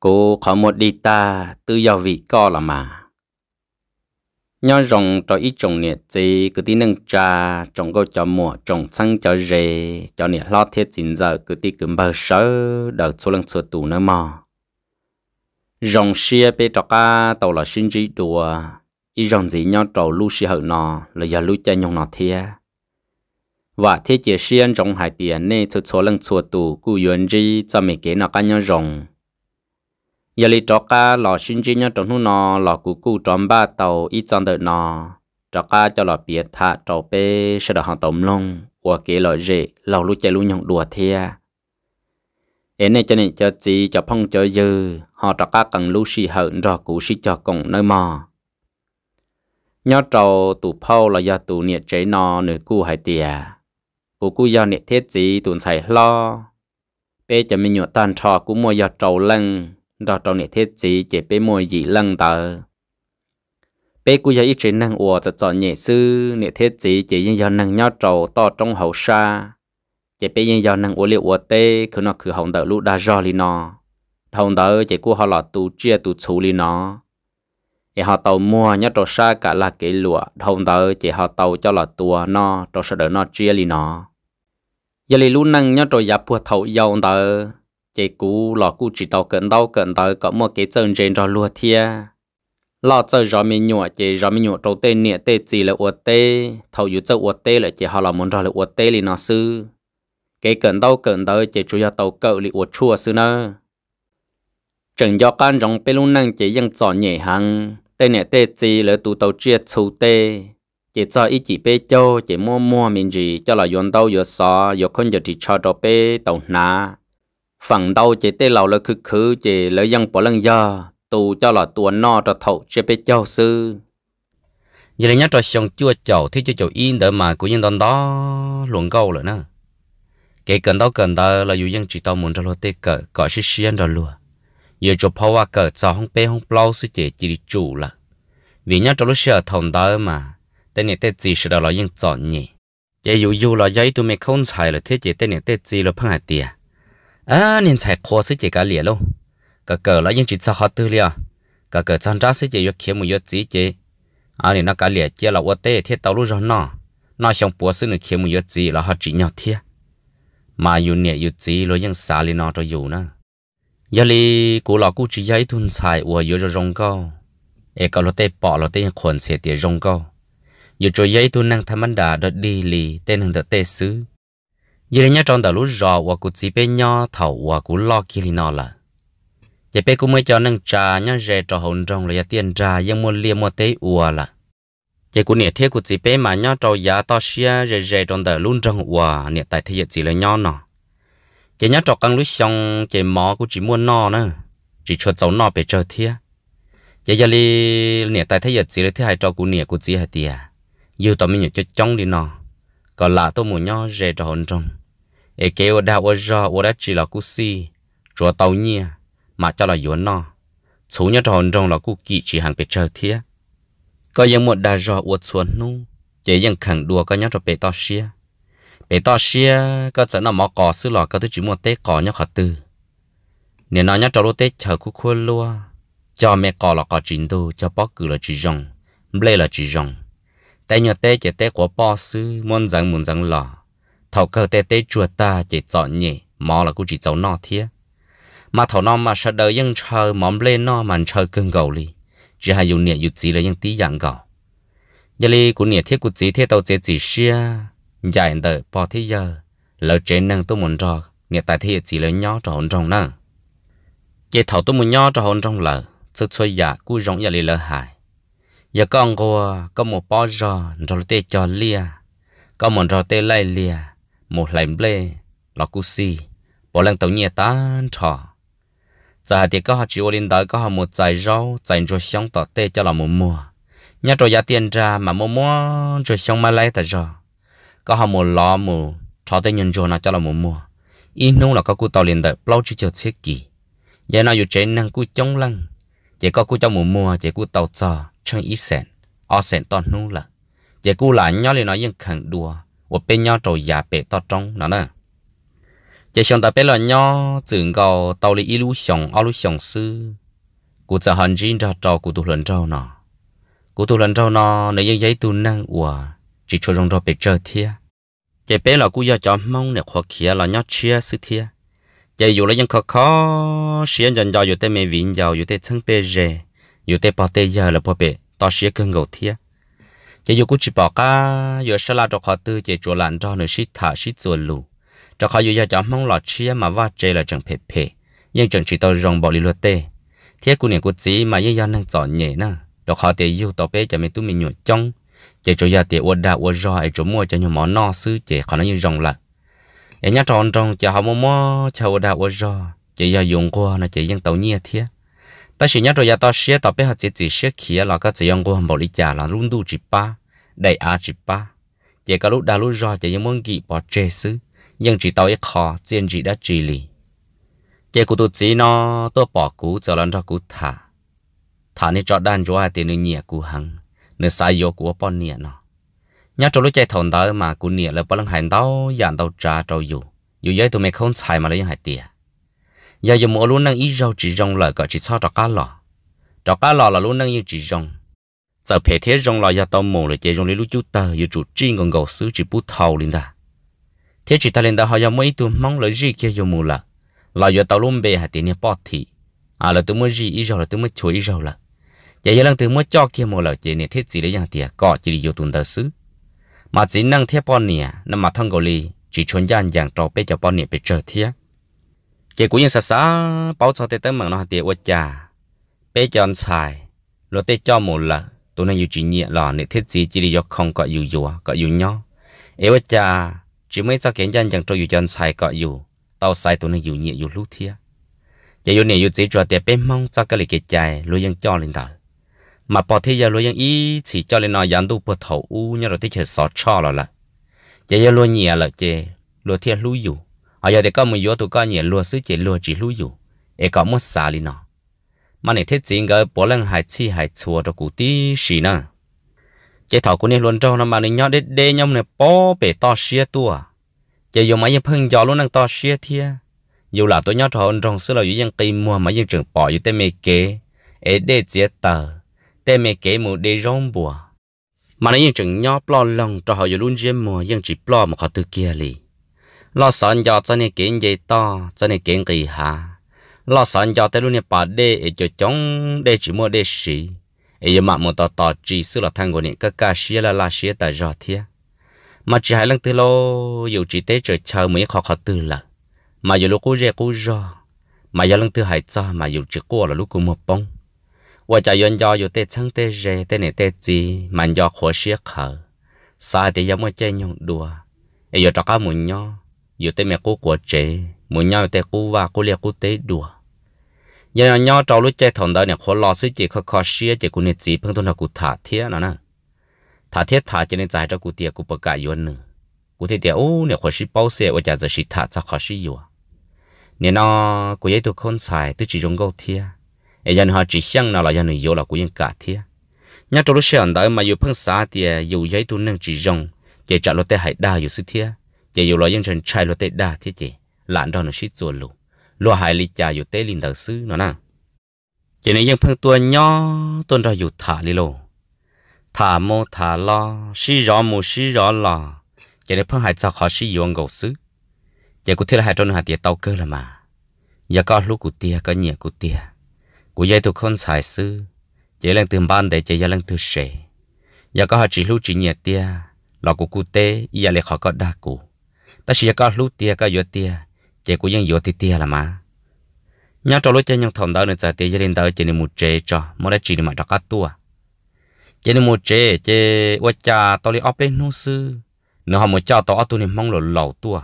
Cô có một đi ta tự do vị co là mà. Nhó rồng cho ít trồng nhiệt gì cứ tí nâng trà trồng câu cho mùa trồng xăng cho rề cho nhiệt lo thiết chín giờ cứ tí cứ bờ sớ đợt số lần sửa tù nữa mà, Rồng xia bê cho ca tàu là sinh trí đùa ý rồng gì nhó trầu lưu xia hở nọ là giờ lưu cha nhông nọ thia. Và thiết chế xia rồng hải tiền nê số số lần sửa tù cú yuân gì cho mấy cái nọ ca nhó rồng giờ li trọ cá lò sinh chi nhau trong nó lò cú cú tròn ba tàu ít chọn đợi nó trọ cá cho lò biệt thả trọ bê sẽ được hàng tổng long của kế lò rễ lò lu chạy lu nhộng đùa thea ế này cho nên cho chị cho phong cho dư họ trọ cá cần lu xì hận rồi cú xì cho cùng nơi mò nhau trầu tụ phao là do tụ nhiệt chế nó nửa cú hải tìa cú cú do nhiệt thiết gì tụ xài lo bê cho mình nhựa tan trò cú mua do trầu lăng đó trong này thế gì chỉ bé mồi gì lăng tờ bé cú giờ ít chỉ năng ủa cho chọn nhẹ sư nè thế gì chỉ yên giờ năng nhau trâu to trong hậu xa chỉ bé yên giờ năng ủa liệu ủa tê cứ nó cứ hồng đỡ lũ đa do li nó hồng đỡ chỉ cú họ lọt tu chia tu chú li nó chỉ họ tàu mua nhớ trâu xa cả là cái lụa hồng đỡ chỉ họ tàu cho lọt tua à nó trâu sợ đỡ nó chia li nó giờ li lũ năng nhau trâu giáp bùa thầu dầu đỡ chị cú lọ cú chỉ tàu cận đau cận tới có một cái chân trên rồi lúa thia lọ chơi rồi mi nhụa chị rồi mi nhụa trâu tê nịa tê chỉ là uất tê thầu yếu chơi uất tê là chị họ là muốn rồi là uất tê li nó sư cái cận đau cận tới chị chủ yếu tàu cậu li uất chua sư nơ chẳng do con rong bê lung năng chị ยัง chọn nhẹ hăng tê nịa tê chỉ là tụ tàu chia chu tê chị cho ít chị bê cho chị mua mua mình gì cho là yon tàu yon sò yon con yon thì cho đồ bê tàu ná phẳng đau chỉ tê lầu là khứ khứ chỉ lấy dân bỏ lăng giờ tù cho là tuần no cho thầu chế bê châu sư giờ là nhắc cho xong chua chầu thì cho chầu yên đỡ mà của nhân đòn đó luận câu rồi nè kể cần đâu cần đó là dù dân chỉ tao muốn cho lo tê cờ cọ xí xí ăn rồi luôn giờ cho phá qua cờ sao không bê không plau sư chỉ chỉ đi chủ là vì nhắc cho lúc xưa thằng đó mà tên này tên gì sẽ đó là dân chọn nhỉ chỉ dù dù là giấy tụi mày không xài là thế chỉ tên này tên gì là phăng hạt tiền à nên chạy khó sẽ chỉ cả lìa luôn cả cờ là những chuyện sao họ tư lìa cả cờ chăn ra sẽ chỉ yêu kiếm một yêu chỉ chỉ à nên nó cả lìa chia là ôtê tê thiết tàu lúc rồi nó nó xong bữa sẽ được kiếm một yêu chỉ là họ chỉ nhau thiết mà yêu nè yêu chỉ rồi những xa lì nó cho yêu nữa giờ lì cụ lão cụ chỉ dạy thun xài và yêu cho rong cao ê cả lô tê bỏ lô tê khuẩn sẽ tiệt rong cao yêu cho năng tham đà đợt đi lì tên hàng đợt tê giờ đây nhá trong đầu lúc rò và cụ chỉ bé nhỏ thầu và cụ lo kia thì nó là giờ bé cũng mới cho nâng trà nhá rẻ cho hồn trong là tiền trà nhưng mua liêm mua tế ua là giờ cụ nhiệt thế cụ chỉ bé mà nhá trâu giá to xia rẻ rẻ trong đầu luôn trong ua nhiệt tại thế giờ chỉ là nhỏ nọ giờ nhá trò căng lúc xong giờ mỏ cụ chỉ mua nọ nữa chỉ cho cháu nọ bé chơi thế giờ giờ li nhiệt tại thế giờ chỉ là thứ hai trò cụ nhiệt cụ chỉ hai tia yêu tao mình nhiệt cho trong đi nọ còn là tôi muốn nhó rẻ cho hồn trong ê kêu ở đâu ở rõ ở đó chỉ là cú si chúa tàu nhia mà cho là yếu nọ chú nhớ tròn rong là cú kỵ chỉ hàng bị chờ thía có những một đà rõ ở xuân nu chỉ những khẳng đùa có nhớ trò bể to xia bể to xia có dẫn là mỏ cỏ sư lò có thứ chỉ một tế cỏ nhớ khả tư nếu nó nhớ trò lô tế chờ cú khôi lua cho mẹ cỏ là có chính đồ cho bó cử là chỉ rồng lê là chỉ rồng tại nhà tế chỉ tế của bó sư muốn rằng muốn rằng lò thầu cơ tê tê chùa ta chỉ dọn nhỉ mò là cũng chỉ cháu nọ thiê mà thầu nọ mà sợ đời chờ móm lên nọ mà chờ cưng gầu li chỉ hay dùng niệm dùng chỉ là những tí dạng gầu giờ li cũng niệm thiết cũng chỉ thiết tàu chế chỉ xia dài dạ đời bỏ thế giờ lỡ trên năng tôi muốn rõ, niệm tại thế chỉ là nhỏ cho hồn trong nè giờ thầu tôi muốn nhỏ cho hồn trong lỡ chứ chơi giả dạ, cũng giống giờ li lỡ hại giờ dạ con cô có một bao giờ rồi tê cho lia có một rồi tê lại lia một lần lê lọ cú si bỏ lăng tàu nhẹ tan trò giờ thì có họ chịu đến đời có họ một giải rau giải cho xong tỏ tê cho là một mùa nhà trò giá tiền ra mà mua mua cho xong mà lấy tại rò có họ một lò mù trò tê nhân rồi nó cho là một mùa ít nung là có cú tàu liền đời bao chứ chờ xếp kỳ giờ nó dù trên năng cú chống lăng chỉ có cú trong một mùa chỉ cú tàu trò trong ít sẹn ở sẹn toàn nô là chỉ cú là nhỏ lên nói những khẳng đùa 我被鸟找牙被到中哪呢？这上到被了鸟，整个到了一路上二路上是，古在汉人找找古都人找呢，古都人找呢，你应该都能我，只出人找被这天，这被了古要找梦的或起了鸟吃是天，这有了人可靠，时间要有点没运要有点蹭得热，有点把得热了不被，到时更够天。chỉ dù cũng chỉ bỏ cả giờ sẽ là cho họ tư chỉ chỗ lặn cho nó xịt thả xịt rồi lù cho họ giờ chẳng mong lọt chia mà vắt chê là chẳng phê phê nhưng chẳng chỉ tao rong bỏ đi luật tê thế cô này cô chỉ mà yên yên đang chọn nhẹ nè cho họ để yêu tao bé chỉ mình tu mình nhụt trong chỉ chỗ giờ để uất đã uất do ai chỗ mua cho nhiều món no sư chỉ họ nói như rong là em nhá tròn tròn cho họ mua mua cho uất đã uất do chỉ giờ dùng qua là chỉ vẫn tao nhia thiệt 但是人家到些到背后自己些企业那个这样我无理解了，轮到一把，第二一把，这个路大路绕这样问题把这事，因只到一卡，简直的距离。这个都只呢，都把股做了这股他，他呢做单主要的呢业股行，呢啥药股半年呢，人家路在同道嘛，股业了不能喊到养到渣到有，有些都没空采嘛了，人还跌。giờ dùng mỗi luôn năng ý rau chỉ rong lại cả chỉ sao trọ cá lò trọ cá lò là luôn năng như chỉ rong giờ phải thế rong là giờ tao mồ là chơi rong lấy lúc chú tờ yêu chủ chi còn gầu xứ chỉ bút thầu lên ta thế chỉ ta lên ta họ giờ mấy tụi mong lấy gì kia dùng mù là là giờ tao luôn bề hạt tiền bỏ thì à là tôi mới gì ý rau là tôi mới chuối ít rau là giờ giờ lần tôi mới cho kia mù là chơi nên thiết gì lấy dạng tiền cọ chỉ đi vô tuần ta xứ mà chỉ năng thiết bọn nè nó mà thằng gầu chỉ chuẩn gian dạng trò bây giờ bọn nè bây giờ thiết chỉ cũng như sá sá bảo cho tê tớ mảng nó tiệt uất già bé chọn xài lo tê cho một lợ tụi nó yêu chỉ nhẹ lò nên thiết gì chỉ đi do không có yêu yêu có yêu nhau ế uất già chỉ mới sao kiến dân chẳng cho yêu chọn xài có yêu tao xài tụi nó yêu nhẹ yêu lúc thia chỉ yêu này yêu chỉ cho tiệt bé mong cho cái lịch chạy lo ยัง cho lên đời mà bảo thế giờ ý chỉ cho lên nó dán đủ bờ thầu u nhớ rồi thích chơi sọt cho là là chỉ giờ lo nhẹ là chỉ lo thiên lưu yêu ở giờ thì có một yếu tụ có nhiều lúa sứ chỉ lúa chỉ lúa dù e có một xả đi nó à? mà này thiết chính cái bò lăng hải chi hải chua cho cụ tí xì nè chế thảo của này luôn cho nó mà này nhớ đế đế nhom này bỏ bể to xia tua à. chế dùng máy phun gió luôn đang to xia thia dù là tôi nhớ cho ông trong xưa là dù dân cây mua mà dân trường bỏ dù tên mê kế e đế chế tờ tên mê kế mù đế rong bùa mà này dân trường nhớ lo lăng cho họ dù luôn dân mua dân chỉ lo mà họ tự kia lì lo sọn giọt cho nên kiện dây to cho nên kiện kỳ hà lo sọn giọt tới luôn nè bà đê ở chỗ chống đê chỉ mua đê sĩ ở chỗ mạng một tò tò chỉ xưa là thằng của nè cái ca sĩ là la sĩ tại giọt thiệt mà chỉ hai lần từ lâu dù chỉ tới trời chờ mấy khó khó từ là mà dù lúc cô rẻ cô giò mà giờ lần thứ hai cho mà dù chỉ qua là lúc cô một bông và chả yon do dù tê chẳng tê rẻ tê nè tê gì mà do khó sĩ khờ sai thì giờ mới chơi nhung đùa ấy giờ cho cá mùi nhau dù tê mẹ cô của chế mùi nhau tê cô và cô lia cô tế đùa giờ nhau trâu lúc chơi thằng đó nè khó lo sức chỉ khó khó xia chỉ cô nè chỉ phương thôn là cô thả thiết nó nè thả thiết thả chỉ nên giải cho cô tiệt cô bậc cả yến nữa cô thấy tiệt ô nè khó xí bao xe và giờ giờ xí thả cho khó xí yuan nè nó cô ấy tụ con xài tụ chỉ dùng gấu thiết e ai giờ họ chỉ xăng nào là giờ người yếu là cô yên cả thiết nhau trâu lúc chơi thằng đó mà yêu phương xa tiệt yêu giấy tụ nâng chỉ dùng chỉ trả lúc tê hải đa yêu sức thiết chỉ dù lo dân chân trai lo tết đa thế chị lặn đó nó xít ruột lù lo hại lì cha dù tết linh đạo sư nó nè chỉ này dân phương tua nhỏ tôn ra dù thả lì lô thả mô thả lo xí rõ mù xí rõ lò, chỉ này phương hại sao khó xí dù ông gầu sư chỉ cụ thế là hai trôn hạt tiệt tàu cơ là mà giờ có lúc cụ tia có nhẹ cụ tia cụ dây tụ con xài sư chỉ lần từ ban để chỉ giờ lần từ sẻ giờ có họ chỉ lúc chỉ nhẹ tiệt, lọ cụ cụ tê giờ lại khó có đa cụ ta chỉ có lú tia có yếu tia chỉ cũng ยัง yếu tia tia là mà nhà trọ lối chơi những thằng đó nên giờ tia gia đình đó chỉ nên một chế cho mỗi đã chỉ nên mà đặt cát tua chỉ nên một chế chế qua cha tao đi ốp bên nô sư nếu họ một cha tao tu nên mong lẩu lẩu tua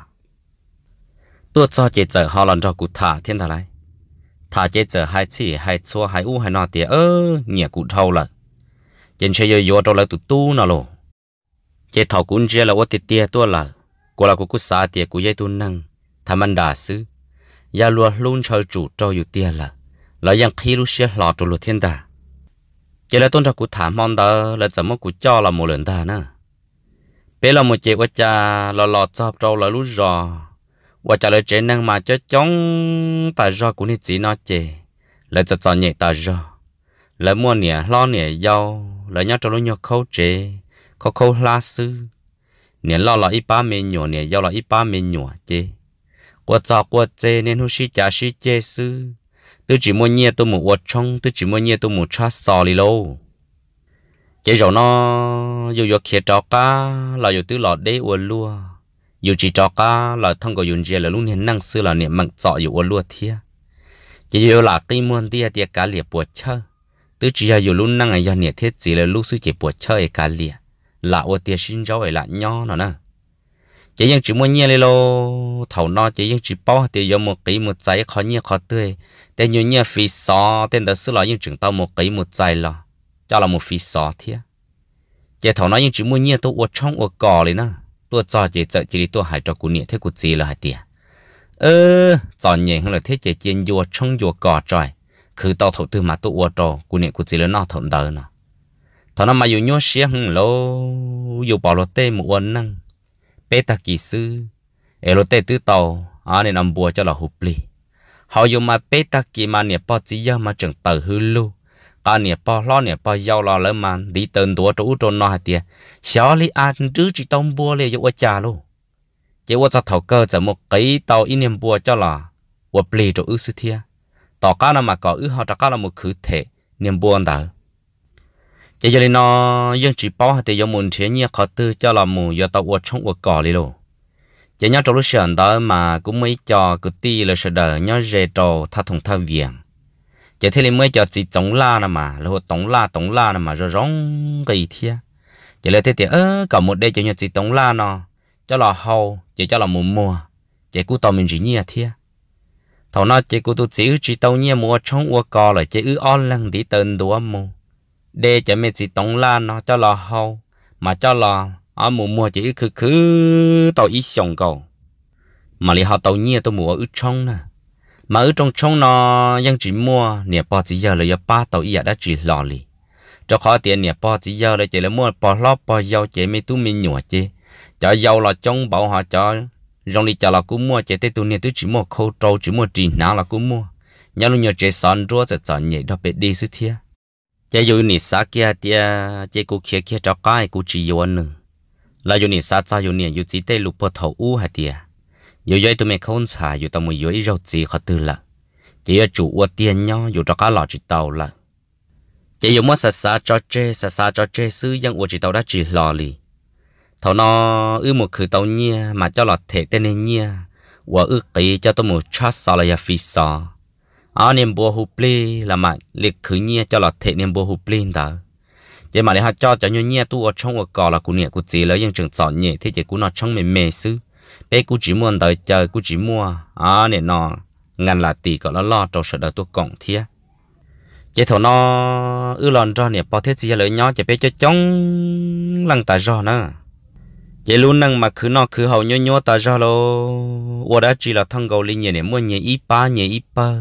tua cho chế chơi họ lần cho cụ thả thiên thà lại thả chế chơi hai chỉ hai xua hai u hai nọ tia ơ nhẹ cụ thâu là, trên chơi yo yo cho lại tụt tu nọ lộ chế thọ cũng chơi là ô tia tua là của là của cứ xả tiền của dây tu năng tham ăn đà sứ ya lúa luôn chơi chủ cho dù tiền là là yang khi lúc xe lọt rồi lúa thiên đà chỉ là tôn trọng của thảm mong đó là 怎么 của cho là một lần đà nữa, bây là một chế quá cha là lọt sập trâu là lúc rò quá cha lời chế năng mà cho chống ta do của nít chỉ nó chế, là cho cho nhẹ ta do, là mua nè lo nè dâu là nhớ cho nó nhớ khâu chế, khâu khâu la sư เนี่ยเราเราอีป้าเมนูเนี่ยยาวเราอีป้าเมนูเจกว่าจอกว่าเจเนี่ยหูชิจ่าชิเจซื้อตัวจีมัวเนี่ยตัวหมูวัดชงตัวจีมัวเนี่ยตัวหมูชาซอลีโลเจเราเนาะอยู่ยกเขียจอก้าเราอยู่ตื้อหลอดได้อวนลัวอยู่จีจอก้าเราท่องก็ยุนเจแล้วลุงเห็นนั่งซื้อเราเนี่ยมันเจาะอยู่อวนลัวเทียจะอยู่หลักตีมวนเตียเตียกาเหลียปวดเชอตัวจีอยู่ลุงนั่งไอ้ยาเนี่ยเทศจีแล้วลูกซื้อเจ็บปวดเชอไอ้กาเหลีย là ô tia sinh rau ấy là nho nó nè chỉ riêng chỉ muốn nhia lên lo thầu nó chỉ riêng chỉ bao thì do một ký một trái khó nhia khó tươi tên nhiều nhia phi xó tên đó xưa là những trường tao một ký một trái là cho là một phi xó thiệt, chỉ thầu nó những chỉ muốn nhia tôi uất trong uất cò lên nè tôi cho chỉ sợ chỉ đi tôi hải cho cụ nhia thế cụ gì là hại tiền ơ cho nhẹ hơn là thế chỉ chiên vua trong vua cò trời cứ tao thầu tư mà tôi uất rồi cụ nhia cụ gì là nó thầu đời nào thằng nó mà dù nhớ xia hung lô dù bỏ lô tê một năng bê ta kỳ sư ê lô tê tứ tàu à nên làm bùa cho là hụp lì họ dù mà bê ta kỳ mà nè bao chỉ giao mà chẳng tờ hư lưu cả nè bao lo nè bao giao lo lỡ mà đi tên đùa trú trôn nó hạt tiệt xó lý ăn chứ chỉ tông bùa lê dù chà lô chỉ qua cho thầu cơ cho một cái tàu in niệm bùa cho là hụp lì chỗ ư sư thia tỏ cá nào mà có ư họ cho cá là một khử thể niệm bùa đó giờ giờ nó dân chỉ bảo thì giờ muốn thế nhỉ khó tư cho là mù giờ tàu uất trong uất cò đi đâu chỉ nhớ trong lúc sườn đó mà cũng mới cho cứ ti là sợ đỡ nhớ dễ trò tha thùng tha viền chỉ thế nên mới cho chỉ chống la nè mà là hồ tổng la tổng la nè mà rồi rong cái thia chỉ là thế thì ơ cả một đây cho nhau chỉ tổng la nó cho là hầu chỉ cho là mù mùa chỉ cú tàu mình chỉ nhỉ thia thầu nó chỉ cú tu chỉ chỉ tàu nhỉ mùa trong uất cò là chỉ ư on lăng đi tên đồ mù để cho mình chỉ tống lan nó cho lò hậu mà cho lò ở mùa mùa chỉ cứ cứ tàu ít sòng cầu mà lì họ tàu nhiều tôi mua ở trong nè mà ở trong trong nó vẫn chỉ mua nè bỏ chỉ giờ là ba tàu ít à, đã chỉ lò lì cho khó tiền nè bỏ chỉ giờ là chỉ là mua bỏ lót bỏ dầu chỉ mấy tu mình nhủa chứ cho dầu là trong bảo họ cho rong đi cho là cũng mua chỉ tới tu nè tôi chỉ mua khâu trâu chỉ mua trì nào là cũng mua nhà luôn nhờ chỉ sản ruột sẽ sòn nhảy đó bị đi xứ thiệt chế yêu nị sa kia tia chế cú kia kia cho cái cú chỉ yêu nữa là yêu nị sa sa yêu nị yêu chỉ tay lục bờ thầu u hả tia yêu yêu tụi mày không xả yêu tao mày yêu rau gì khó tư là chế yêu chủ u tiền nhau yêu cho cái lọ chỉ tàu là chế yêu mất sa sa cho chế sa sa cho chế sư dân u chỉ tàu đã chỉ lọ lì thầu nó ư một khử tàu nhia mà cho lọ thể tên nhia và ư kỳ cho tao một chát sao là phi sao ở niềm bùa hủ li là mà liệt khứ nhia cho là thể niềm bùa hủ li đó Chế mà để họ cho cho nhau nhia tu ở trong ở cỏ là cụ nhẹ cụ chỉ lấy những trường sọ nhẹ thế chỉ cụ nó trong mình mề xứ bé cụ chỉ muốn đợi chờ cụ chỉ mua ở nè nó ngăn là tỷ có nó lo trâu sợ đợi tu cổng thia Chế thầu nó ư lòn cho nè bao thế gì lợi nhó, chế bé cho chống lăng tài do nữa Chế luôn năng mà cứ nó cứ hầu nhau nhau ta ra lo, ở đã chỉ là thằng gấu linh nhẹ mua nhẹ ít ba nhẹ ít ba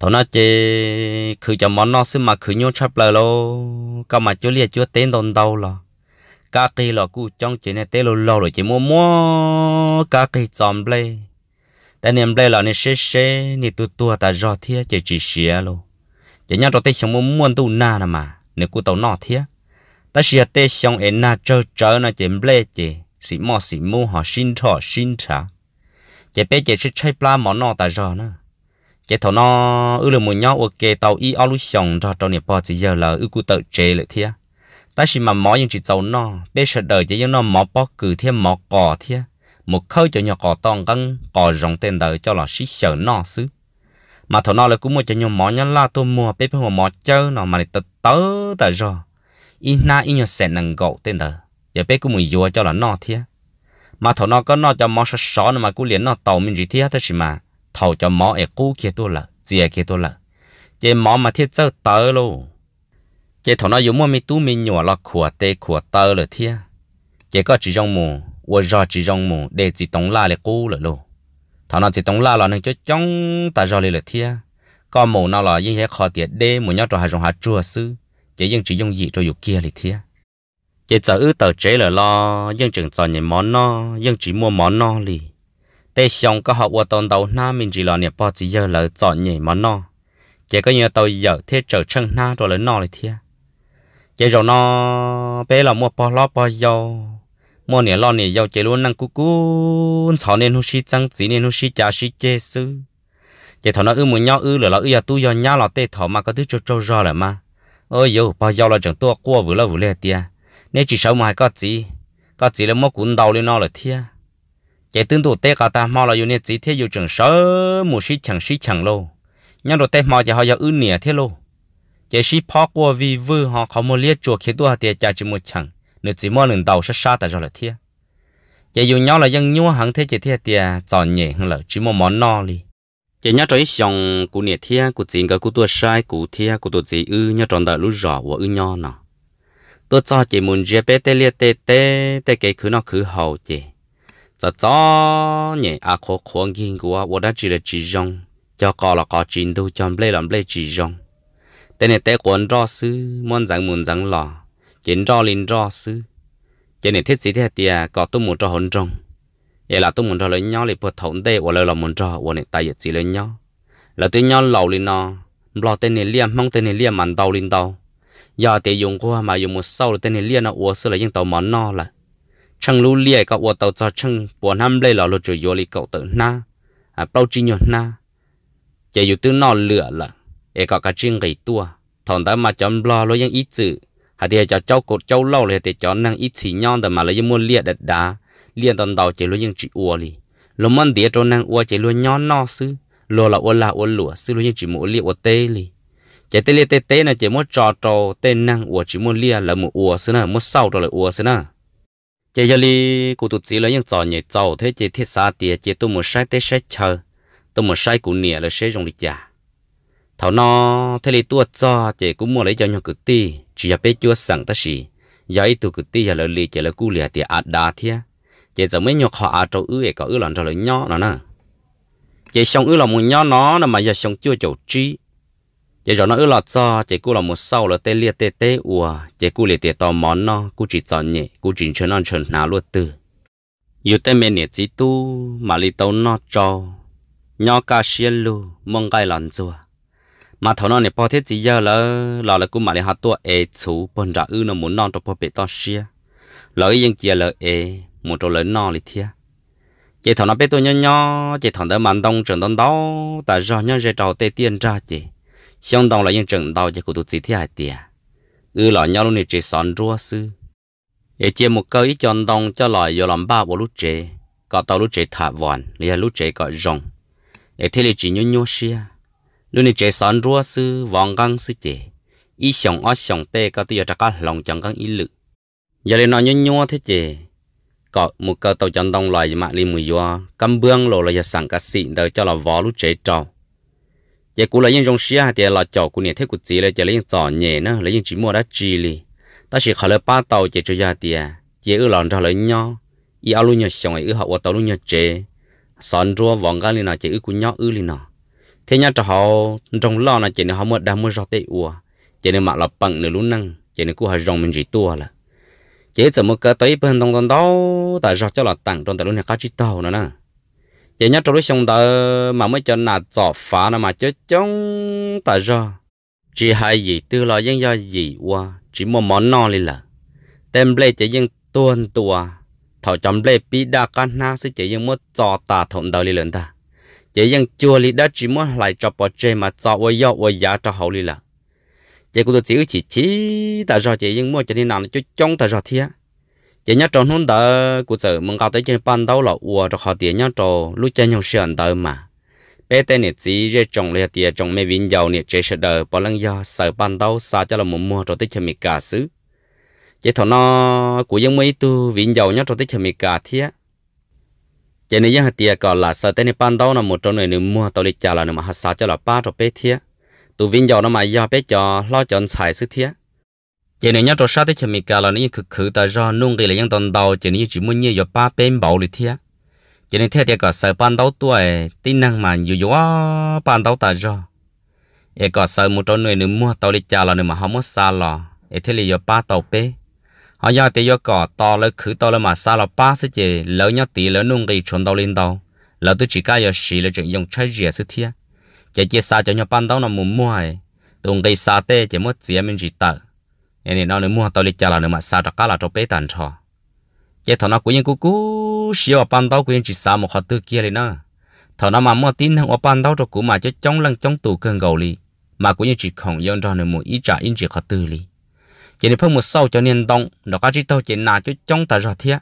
thôi nó chê khử cho món nó xí mà khử nhô chắp lại lo cả mà chú lia chú tên đồn đầu là cả kỳ là cú trong chỉ này tên luôn lâu rồi chỉ mua mua cả kỳ chọn ble tại niệm ble là nên xế xế nên tu tu ta rót thia chỉ chỉ xía luôn chỉ nhớ cho tên xong mua mua tu na nè mà nếu cú tàu nọ thia ta xía tên xong em na chơi chơi nó chỉ ble chỉ xí mò xí mua họ xin thọ xin trả chỉ biết chỉ sẽ chơi pla món nọ ta rót nữa chế thầu nó ư là một nhau ok tàu y ao lúc xong cho trong nè bò chỉ giờ là ư cụ tự chế lại thia ta chỉ mà mỏ những chỉ tàu nó bây giờ đời chỉ những nó mỏ bò cử thêm mỏ cò thia một khơi cho nhỏ cò tòng căng cò rồng tên đời cho là xí sợ nó xứ mà thầu nó là cũng một cho nhỏ mỏ nhá la tôi mua bây giờ mỏ chơi nó mà để tớ tớ tớ rồi in na y nhỏ sẽ nâng gậu tên đời giờ bây cũng mùi vua cho là nó thia mà thầu nó có nó cho mỏ sọ sọ mà cũng liền nó tàu mình gì thia thế gì mà thầu cho mỏ ở cũ kia tôi là dìa kia tôi là chế mỏ mà thiết sơ tớ lô chế thầu nó dùng mua mi tú mi nhỏ là khua tê khua tớ là thia chế có chỉ trong mù và do chỉ trong mù để chỉ tống la là cú là lô thầu nó chỉ tống la là nên cho chống ta do là thia còn mù nó là yên hết khó tiệt đê mù nhau trò hai trong hạt chua sư chế yên chỉ dùng gì rồi dục kia là thia chế giờ ư tờ chế là lo dân chừng cho những món no dân chỉ mua món no lì tê xong có học qua tồn đầu na mình chỉ là nè bỏ chỉ giờ là chọn nhảy mà no chỉ có nhớ tôi giờ thế trở chân na rồi lấy no lại thia chỉ rồi nó bé là mua bỏ lo bỏ dầu mua nè lo nè dầu chỉ luôn năng cú cú sáu nên hú xí trăng chỉ nên hú xí chả xí chê sư chỉ thằng nó ư muốn nhau ư lửa là ư giờ à tu giờ nhau là tê thọ mà có thứ cho trâu rồi mà ôi dầu bỏ dầu là chẳng tua qua vừa là vừa lẹ tia nên chỉ sáu mà có gì có gì là mua cuốn đầu lên nó lại thia chế tương đủ tê cả ta mò là dùng nè chỉ thế dùng trường sớ mù sĩ chẳng sĩ chẳng lô nhưng đồ tê mò chỉ họ giờ ư nè thế lô chế sĩ phó qua vì vư họ có một liệt chuột khi tôi họ tiệt chả chỉ một chẳng nửa chỉ mò lần đầu sát sát tại rồi là thế chế dùng nhau là dân nhua hẳn thế chế thế tiệt chọn nhẹ hơn là chỉ một món no li chế nhau trời xong cụ nè thế cụ chỉ cái cụ tua sai cụ thế cụ tua chỉ ư nhau tròn đời lú rõ của ư nhau nọ tôi cho chị muốn chế bé tê liệt tê tê tê cái cứ nó cứ hậu chị จะจ้อเนี่ยอาโคขวงกินกัวว่าได้จีเลจีจงจะก่อละก่อจีนดูจอมเล่หลอมเล่จีจงแต่เนี่ยแต่ควรรอซื้อมวนจังมุนจังหล่อจีนรอลินรอซื้อจีเนี่ยเทศสีเทียเตียก่อตุ้มมุนรอหนจงเอล่ะตุ้มมุนรอเลยย่อเลยพอถงได้ว่าเลยหลอมมุนรอว่าเนี่ยตายจีเลยย่อแล้วตัวย่อเหล่าลินนอรอเตเนี่ยเลี่ยมมองเตเนี่ยเลี่ยมมันเตาลินเตายาเตยงกัวมาอยู่มุดเศร้าเตเนี่ยเลี่ยนเอาอัวซื้อเลยยังเตาหมอนนอละ chẳng lưu liệt các ô tàu cho chẳng bộ năm lấy lò lô chủ yoli cậu tự na à bao chi nhọn na chỉ yếu tư nọ lửa là e có cả chuyện gây tua thằng ta mà chấm lo lo những ít chữ hà thì cho cháu cột cháu lâu rồi thì cháu năng ít chỉ nhon mà lấy muốn liệt đất đá liệt tần đầu chỉ lo những chỉ ua li lo món địa cho năng ua chỉ lo nhon nọ xứ lo là ua là ua lửa xứ lo những chỉ mũ liệt ua tê li chỉ tê liệt tê tê là chỉ muốn trò trò tê năng ua chỉ muốn liệt là một ua xứ na muốn sau rồi là ua xứ na chị giờ li cụ tụt chỉ là những trò nhảy trầu thế chỉ thiết xa tiệt chỉ tôi muốn sai tết sai chờ tôi muốn sai cụ nè là sẽ dùng đi chả thảo nó thế li tua cho chỉ cũng mua lấy cho nhau cực ti chỉ là bé chua sẵn ta xì giờ ít tụ cực ti giờ là li chỉ là cụ lìa tiệt à đà thia chị giờ mới nhọc họ à trâu ư ấy có ư lần trâu lời nhỏ nó nè chỉ xong ư là một nhỏ nó mà giờ xong chưa chầu trí giờ cho nó ư lọt cho chỉ cú là một sau là tê liệt tê tê ủa chỉ cú liệt tê tò món nó cú chỉ chọn nhẹ cú chỉ chơi non chơi nào luôn từ yêu tê mẹ nhẹ chỉ tu mà li tàu nó cho nhỏ ca xiên lu mong cái lần chùa mà thằng nó này bỏ thế chỉ giờ là là là cú mà li hạt tua ế chú bận ra ư nó muốn nó cho bỏ bể to xia lời yên kia là ế muốn cho lời nó li thia chỉ thằng nó biết tôi nhỏ nhỏ chỉ thằng đó mặn đông trường đông đó tại do nhau dễ trò tê tiền ra chỉ 相当了因正道就苦读几天还点，而老鸟路呢只算弱势，也节目高一相当叫来有两把我路只，搞到路只塔完，你还路只搞用，也体力只牛牛些，路呢只算弱势，王刚是只，一想二想得搞到要这个龙江刚一路，也来那牛牛 thế 只。có một cơ tàu chân đông loài mà li mùi vô cắm bương lộ là giờ sẵn cả xịn đời cho là vó lúc chế trầu giờ cú là những dòng xia hạt là chậu cú nè thế cú chỉ là giờ lấy những giỏ nhẹ nữa lấy những chỉ mua đã chỉ li ta chỉ khởi là ba tàu giờ cho gia tiền giờ ở lòng ra lấy nhau y áo luôn nhau xong rồi ở họ tàu luôn nhau chế sản rùa vòng cái li nào giờ ở cú nhau ở li nào thế nhau cho họ trong lò là giờ này họ mua đam mua rót tê ua giờ này mà là bằng nửa luôn năng giờ này cú họ rong mình chỉ tua là chỉ giờ một cái tới bên đông đông đó tại rót cho là tặng trong tại luôn này cá chỉ tàu nữa nè vậy nhớ trong lúc xong ta mà mới cho nà dọ phá nó mà chứ chống ta ra chỉ hai gì tư lo dân do gì qua chỉ một món no li là tem ble chỉ dân tuôn tua thảo chấm ble pi đa can na sẽ chỉ dân mất dọ ta thộn đầu li lớn ta chỉ dân chua li đã chỉ muốn lại cho bỏ chơi mà dọ qua yo qua giá cho hậu li là chỉ cũng chỉ chỉ chỉ ta ra chỉ dân mua cho nên nào cho chứ chống ta ra thiệt chỉ nhớ trong hôm đó cụ tử mong cao tới trên ban đầu là uo cho họ tiền nhớ cho lúc chơi nhau sườn đó mà bé tên này chỉ để trồng lấy tiền trồng mấy viên dầu này chơi sờ đời bỏ lăng do sợ ban đầu xa cho là muốn mua cho tới chơi mì cà xứ chỉ thằng nó của dân mấy tu viên dầu nhớ cho tới chơi mì cả thế chỉ nên dân tiền còn là sợ tên này ban đầu là một trong này nữ mua tao lấy trả là nữa mà họ xa cho là ba cho bé thế tu viên dầu nó mà do bé cho lo cho anh xài xứ thế chỉ nên nhớ cho sát thì mình cả là những cực khử tại do nung cái là những tồn đầu chỉ nên chỉ muốn như giờ ba bên bảo lịch thiệt chỉ nên theo thì cả sợ ban đầu tuổi tin năng mà dù quá ban đầu tại do e có sợ một trong người nữa mua tàu lịch trả là nữa mà không mất xa lò e thế là giờ ba tàu bê họ giờ thì giờ có to là khử to là mà xa là ba sẽ chỉ lỡ nhớ tí lỡ nung cái chuẩn tàu lên tàu lỡ tôi chỉ cả giờ xì là chuyện dùng chơi rẻ sự thiệt chỉ chỉ xa cho nhau ban đầu là muốn mua ấy tụng cái xa tê chỉ muốn tiền mình chỉ tờ nên nó nếu mua tàu lịch trả là nếu mà sao chắc là cho bé tàn cho chế thằng nó cũng như cú cú xíu ở ban đầu cũng chỉ sao một hạt tư kia đấy nó thằng nó mà mua tin ở ban đầu cho cú mà cho chống lăng chống tù cơn gầu li mà cũng như chỉ không yên cho nếu mua ít trả ít chỉ hạt tư li chế nên phân một sau cho nên đông nó có chỉ tàu chế nào cho chống ta rõ thiệt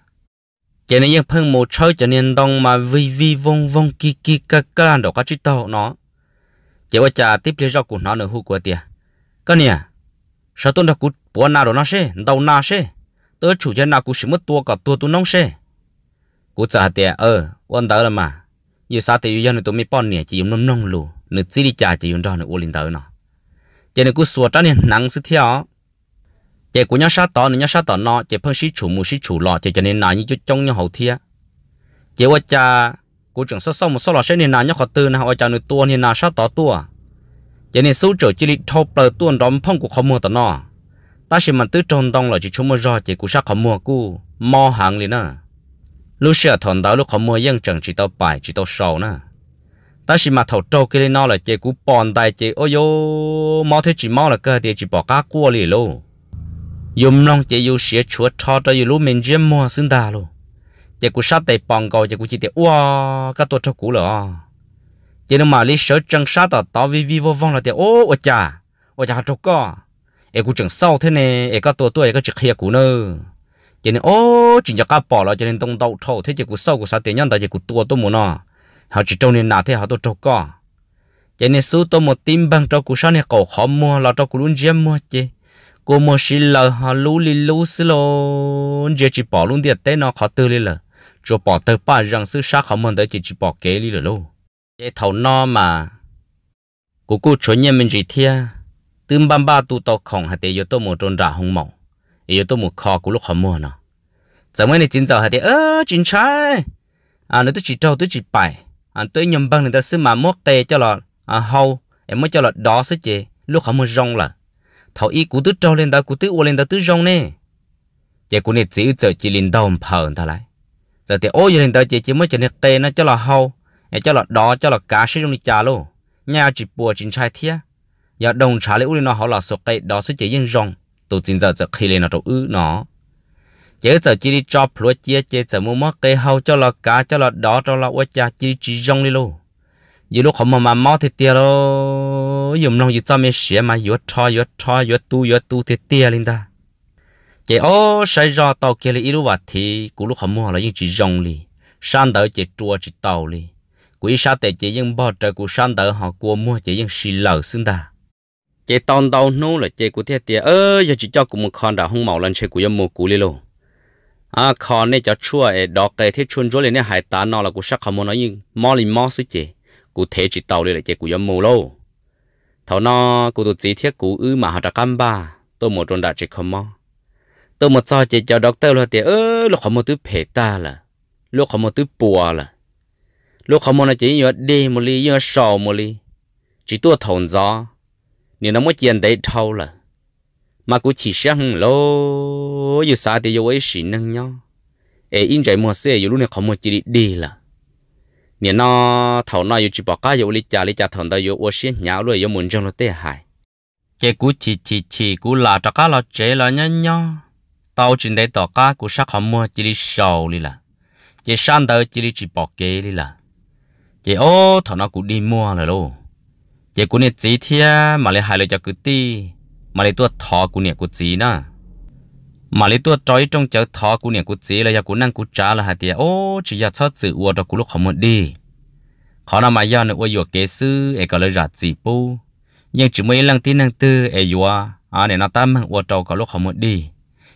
chế nên yên phân một sau cho nên đông mà vi vi vong vong ki ki cái ka đó có chỉ tàu nó chế qua trà tiếp lấy rau của nó nữa hú của tiệt cái nè sao tôi đã cú bỏ na rồi na xe đầu na xe tớ chủ nhân nào cú chỉ mất tua cả tua tu nông xe cú trả tiền ờ ôn tới rồi mà như sao thì dân tụi mới bọn nè chỉ dùng nông nông lù nửa chỉ đi trả chỉ dùng đó nửa uốn linh tớ nó giờ này cú sửa trả nè nắng sức theo giờ cú nhau sát tỏ nửa nhau sát nó giờ phân sĩ chủ mù sĩ chủ lo giờ cho nên nà như chút trong nhau hậu thia giờ vợ cha cú chẳng sơ sơ một sơ lọ xe nè nà nhau khó tư nà vợ cha nửa tua nè nà sát tỏ tua giờ này số trở chỉ đi thâu bờ tuôn đóng phong của khó mua tao nọ ta chỉ mình tứ tròn đông là chỉ chúng mua rồi chỉ của sát khó mua cũ mò hàng liền nè lúc xưa thằng đó lúc khó mua dân chẳng chỉ tàu bài chỉ tàu sầu nè ta chỉ mà thâu trâu cái này nó là chỉ của bòn đại chỉ ôi yo mò thế chỉ mò là cái thì chỉ bỏ cá cua liền luôn yếm long chỉ yêu xía chúa cho cho yêu lúc mình riêng mua xứng đà luôn chỉ của sát tay bòn cầu chỉ của chỉ tiệt wow cái tổ cho cũ rồi chỉ nên mà lấy sở chân sao tỏ tỏ vi vi vô vong là tiền ô ô chà ô chà trâu co em cũng chẳng sau thế này em có tuổi tuổi em có trực kia cũ nữa chỉ nên ô chỉ cho cá bò là chỉ nên đông đầu thầu thế chỉ cũng sau cũng sao tiền nhân tại chỉ cũng tua tôi muốn nó họ chỉ trâu nên nào thế họ tôi trâu co chỉ nên số tôi một tim bằng cho cũng sao này cậu khó mua là cho cũng luôn giếm mua chứ cô mua xí lờ họ lú li lú xí lô giờ chỉ bỏ luôn tiền té nó khó tư li lờ cho bỏ tới ba rằng sư sát họ muốn tới chỉ chỉ bỏ kế li lờ luôn cái thầu no mà cô cô chỗ nhà mình chỉ thia tương bám ba tu to khổng hay để yếu tôi một trôn rạ hồng màu yếu tôi một kho của lúc họ mua nó giờ mới này chính giờ hay để ơ chính trái à nó tôi chỉ trâu tôi chỉ bài à tôi nhầm băng người ta xứ mà mốt tê cho là à hâu em mới cho là đó sẽ chị lúc họ mua rong là thầu y của tôi trâu lên đó của tôi ô lên đó tôi rong nè chị cô này chỉ giờ chỉ lên đầu phở ta lại giờ thì ô lên đó chị chỉ mới cho nên tê nó cho là hầu nhà cho là đó cho là cá sĩ trong đi chả luôn nhà chỉ bùa chính chai thia giờ đồng trả lấy uli nó họ là số cây đó sẽ chỉ riêng rong tổ tiên giờ giờ khi lên nó trâu ư nó chế giờ chỉ đi cho phlua chia chế giờ mua mắc cây hậu cho là cá cho là đó cho là ua cha chỉ chỉ rong đi luôn giờ lúc không mà mà mau thì tia lo dùng nông dùng trăm mấy xé mà vừa cho vừa cho vừa tu vừa tu thì tia lên ta chế ô sai ra tàu kia là ít lúc thì cũng lúc không mua là những chỉ rong đi sang tới chế chua chỉ tàu đi quý sa tệ chỉ dân bỏ trời của san đỡ họ cua mua chỉ dân xì lở xương đà chế tòn đầu nô là chế của thiệt tiệt ơ giờ chỉ cho của một con đã không màu lần chế của dân mua cú lê lô à con này cho chua ấy đó cái thiết chuôn rồi này hải tá nó là của sắc không nói nhưng mò lì mò xí chế của thế chỉ tàu là chế của dân mua lô thảo nó của tụi chỉ thiết của ư mà họ đã cam ba tôi một tròn đã chỉ không mò tôi một sao chế cho doctor là tiệt ơ lúc không một thứ phê ta là lúc không một thứ bùa là lúc không muốn chỉ nhớ đi một ly nhớ sầu một ly chỉ tua thồn gió nếu nó mới tiền đấy thâu là mà cũng chỉ sang lô yêu sao thì yêu ấy xỉ nâng nhau ê in chạy mua xe yêu lúc này không muốn chỉ đi đi là nếu nó thầu nó yêu chỉ bỏ cá yêu lý cha lý cha thằng đó yêu ô xin nhau luôn yêu muốn trong nó tê hại chế cú chỉ chỉ chỉ cú là cho cá là chế là nhau nhau tao chỉ để tỏ cá cú sắc không mua chỉ đi sầu đi là chế sang tới chỉ đi chỉ bỏ kế đi là chị ô thằng nó cũng đi mua rồi luôn chị cũng nè chỉ thia mà lấy hai lời cho cứ ti mà lấy tua thọ cũng nè cũng chỉ nữa mà lấy tua trói trong chợ thọ cũng nè cũng chỉ là giờ cũng năng cũng trả là hai tia ô chỉ giờ cho sự uo cho cũng lúc không muốn đi khó nào mà giờ nữa uo kế sư ai có lời giả gì bu nhưng chỉ mới lần tin năng tư ai uo à để nó tâm uo cho có lúc không muốn đi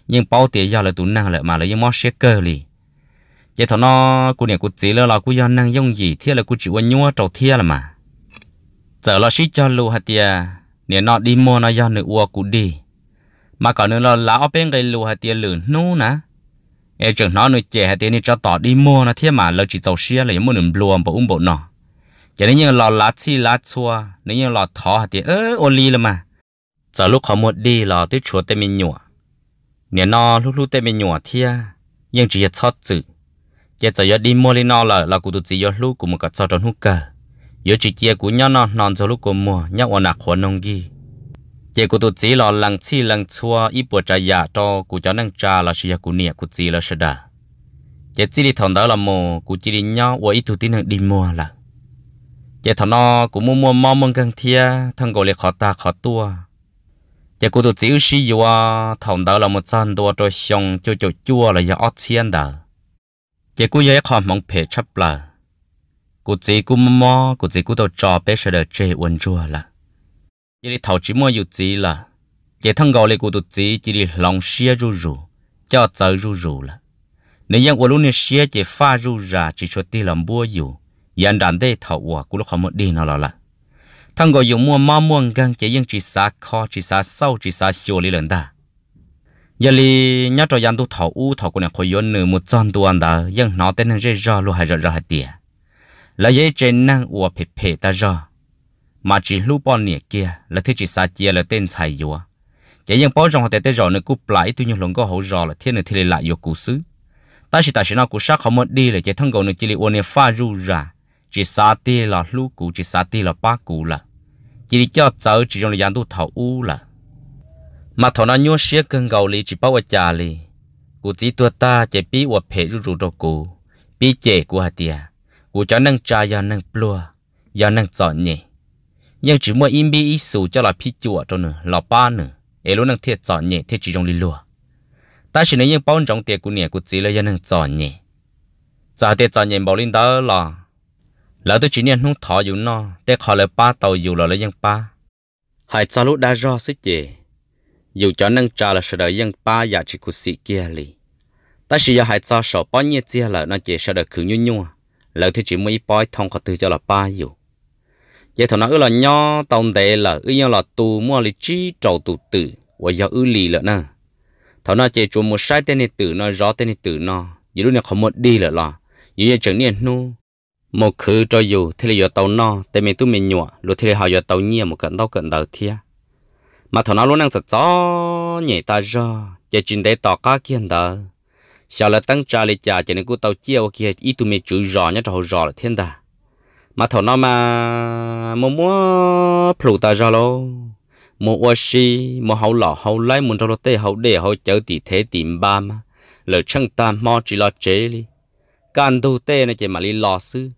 nhưng bao tiền giờ là tụi năng lại mà lấy những món share cơ liền giờ thằng nó cô điện cô chỉ là là cú do năng dùng gì thiệt là cô chịu ăn nhua trâu thiệt là mà giờ là xí cho lu hạt tia nè nó đi mua nó do nữa uo cô đi mà còn nữa là lão bên cái lu hạt tia lớn nu nè ai chừng nó nuôi chè hạt tia này cho tỏ đi mua nó thiệt mà là chỉ giàu xia là muốn mua nửa luồng bộ ung bộ nọ giờ nếu như là lá chi lá chua nếu như là thỏ hạt tia ơ ô li là mà giờ lúc họ mua đi là tới chuột tay mình nhua nè nó lúc lúc tay mình nhua thiệt nhưng chỉ là chót chữ giờ giờ đi mua lên nó là là cụ tụt gì giờ lúc của một cái sao tròn hút cả giờ chỉ kia cụ nhau nó non giờ lúc của mua nhau ở nạc hoa nông ghi giờ cụ tụt gì là lăng chi lăng chua ít bữa trà giả cho cụ cho năng trà là sự cụ nè của gì là sự đã giờ chỉ đi thằng đó là mùa cụ chỉ đi nhau và ít tụt tin đi mua là giờ thằng nó cũng mua mua mua mong càng thia thằng gọi là khó ta khó tua giờ cụ tụt gì ở xí thằng đó là một sàn đồ cho xong cho cho chua là giờ ót xiên đó chỉ cú yêu khó mong phê chấp là cú chỉ cú mò mò cú chỉ cú đâu cho bé sẽ được chơi uốn chua là chỉ đi thầu chỉ mua yêu chỉ là chỉ thằng gọi là cú tụt chỉ chỉ đi lòng xia rù rù, cho chơi rù ru là nếu yang luôn này xia chỉ pha rù ra chỉ cho đi làm bua yêu yên đàn đây thầu quả cú lúc không một đi nào là thằng gọi yêu mua mò mua ngang chỉ yang chỉ sa khó chỉ sa sau chỉ sa xiu lý lần ta giờ li nhớ cho dân tu thảo u thảo của này khởi yon nửa một trăm tu anh đã nhưng nó tên hàng rõ luôn hay rõ rõ hay tiệt là dễ trên năng ua phê phê ta rõ mà chỉ lúc bọn nè kia là thế chỉ sa chia là tên xài yếu chỉ những bảo trong họ tên tên rõ nữa cúp lại tuy nhiên lòng có hậu rõ là thiên nữa thì lại yếu cú xứ ta chỉ ta chỉ nói cú sát không mất đi là chỉ thằng gấu nữa chỉ li ua nè pha ru ra chỉ sa ti là lũ cú chỉ sa ti là ba cú là chỉ cho cháu chỉ trong là dân tu thảo u là mà thọ nó nhua xía cơn gầu lì chỉ bao chả lì cụ chỉ tua ta chỉ biết và phê rú rú đâu cụ biết chế của hạt tiệt cụ cho năng trà giờ năng plua giờ năng chọn nhỉ nhưng chỉ mua im bi ít sù cho là phi chùa cho nữa là ba nữa ấy luôn năng thiệt chọn nhỉ thiệt chỉ trong lì lùa ta chỉ nên những bao trong tiệt của nhỉ cụ chỉ là giờ năng chọn nhỉ giờ tiệt chọn nhỉ bảo linh đó là là tôi chỉ nên không thọ dù nó để khỏi lại ba tàu dù là lấy dân ba hãy cho lúc đã rõ sức gì dù cho nâng trà là sự đời dân ba giả chỉ của sĩ kia lì ta chỉ giờ hãy cho sổ bao nhiêu chia là nó chỉ sợ đời cứ nhu nhung à. lỡ thì chỉ mới bói thông có tư cho là ba dù vậy thằng nó ư là nho tông đệ là ư nhau là tù mua lì chi trầu tù tử và giờ ư lì lợn nè thằng nó chỉ chuồn một sai tên tử nó rõ tên tử nó dù lúc này không một đi lợn lò dù giờ chẳng niên nu một khứ cho dù thì là giờ tàu no tên mình tu mình nhọ lúc thì là họ giờ tàu nhiều một cận tàu cận đầu thia mà thằng nó luôn đang sợ gió nhảy ta ra, chỉ chính để tỏ cá kiên đó sau là tăng trà lịch trà chỉ nên cú tàu chiêu kia ít tụi mình chửi rõ nhá trò rõ là thiên đà mà thằng nó mà mua mua phụ ta ra lô mua washi mua hậu lọ hậu lái muốn trâu tê hậu để hậu chở tỷ thế tìm ba mà lỡ chân ta mò chỉ lo chế đi can tu tê này chỉ mà đi lo sư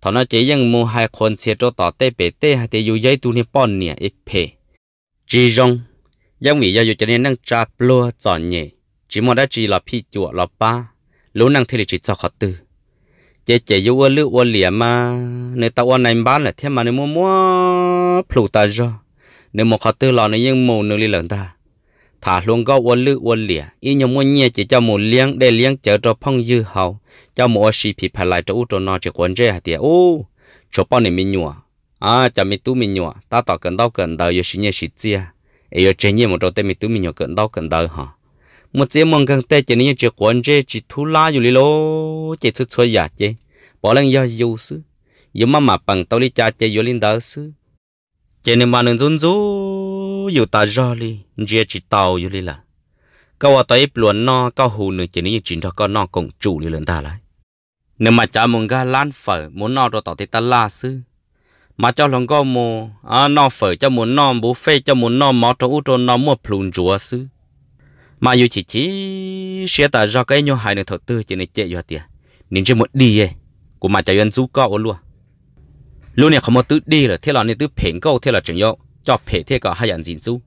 thằng nó chỉ mua hai con xe trâu tỏ tê bể tê hai tê yêu dây tu nè bọn nè ít phê จีจงยังมียาอยู่จะเนี่ยนั่งจับลัวจอนเนี่ยจีมอได้จีหลับพี่จวบหลับป้าลุ้นั่งเทลิจิตเจ้าขอตือเจเจยูวัวลือวัวเหลี่ยมา ในตะวันในบ้านแหละเทียมมาในมัวมัวพลูตาจอนมขอตือหลอนในยังมูนึงลีหลังตาถาหลวงก็วัวลือวัวเหลี่ยอีนยมวัวเงี้ยเจเจ้าหมูเลี้ยงได้เลี้ยงเจอตัวพ่องยื้อเฮาเจ้าหมูอสีผิดพลายตัวอุตโนจะควรเจ้าเตียโอ้ชอบป้อนในมีหนัว à chả mi tu mi nhọ ta tỏ cần đau cần đời giờ sinh nhẹ sinh chia ấy giờ chơi nhẹ một chỗ tê mi tu mi nhọ cần đau cần đời hả một chế mông cần tê chỉ nên chỉ quan chế chỉ thu la อยู่ lý lô chỉ xuất xuất giả chế bỏ lên giờ yêu sư yêu mà mà bằng tao đi cha chế yêu linh đời sư chế nên mà nên run rú yêu ta rõ li chế chỉ tao yêu lý là câu ở tới luận nó câu hù nữa chỉ nên chỉ cho con nó cùng chủ lý lần ta lại nếu mà cha mông ga lan phở muốn nó rồi tao thì ta la sư mà cho lòng có mù à, nó phở cho muốn nó bố phê cho muốn nó mò cho út cho nó mua plùn chúa sư mà dù chỉ chỉ xe ta do cái nhau hai nữa thọ tư chỉ nên chạy vào tiệt nên chỉ muốn đi ấy của mà chạy dân du có luôn luôn này không một tứ đi là thế là nên tứ phèn câu thế là chuyện nhau cho phe thế cả hai dạng dính chú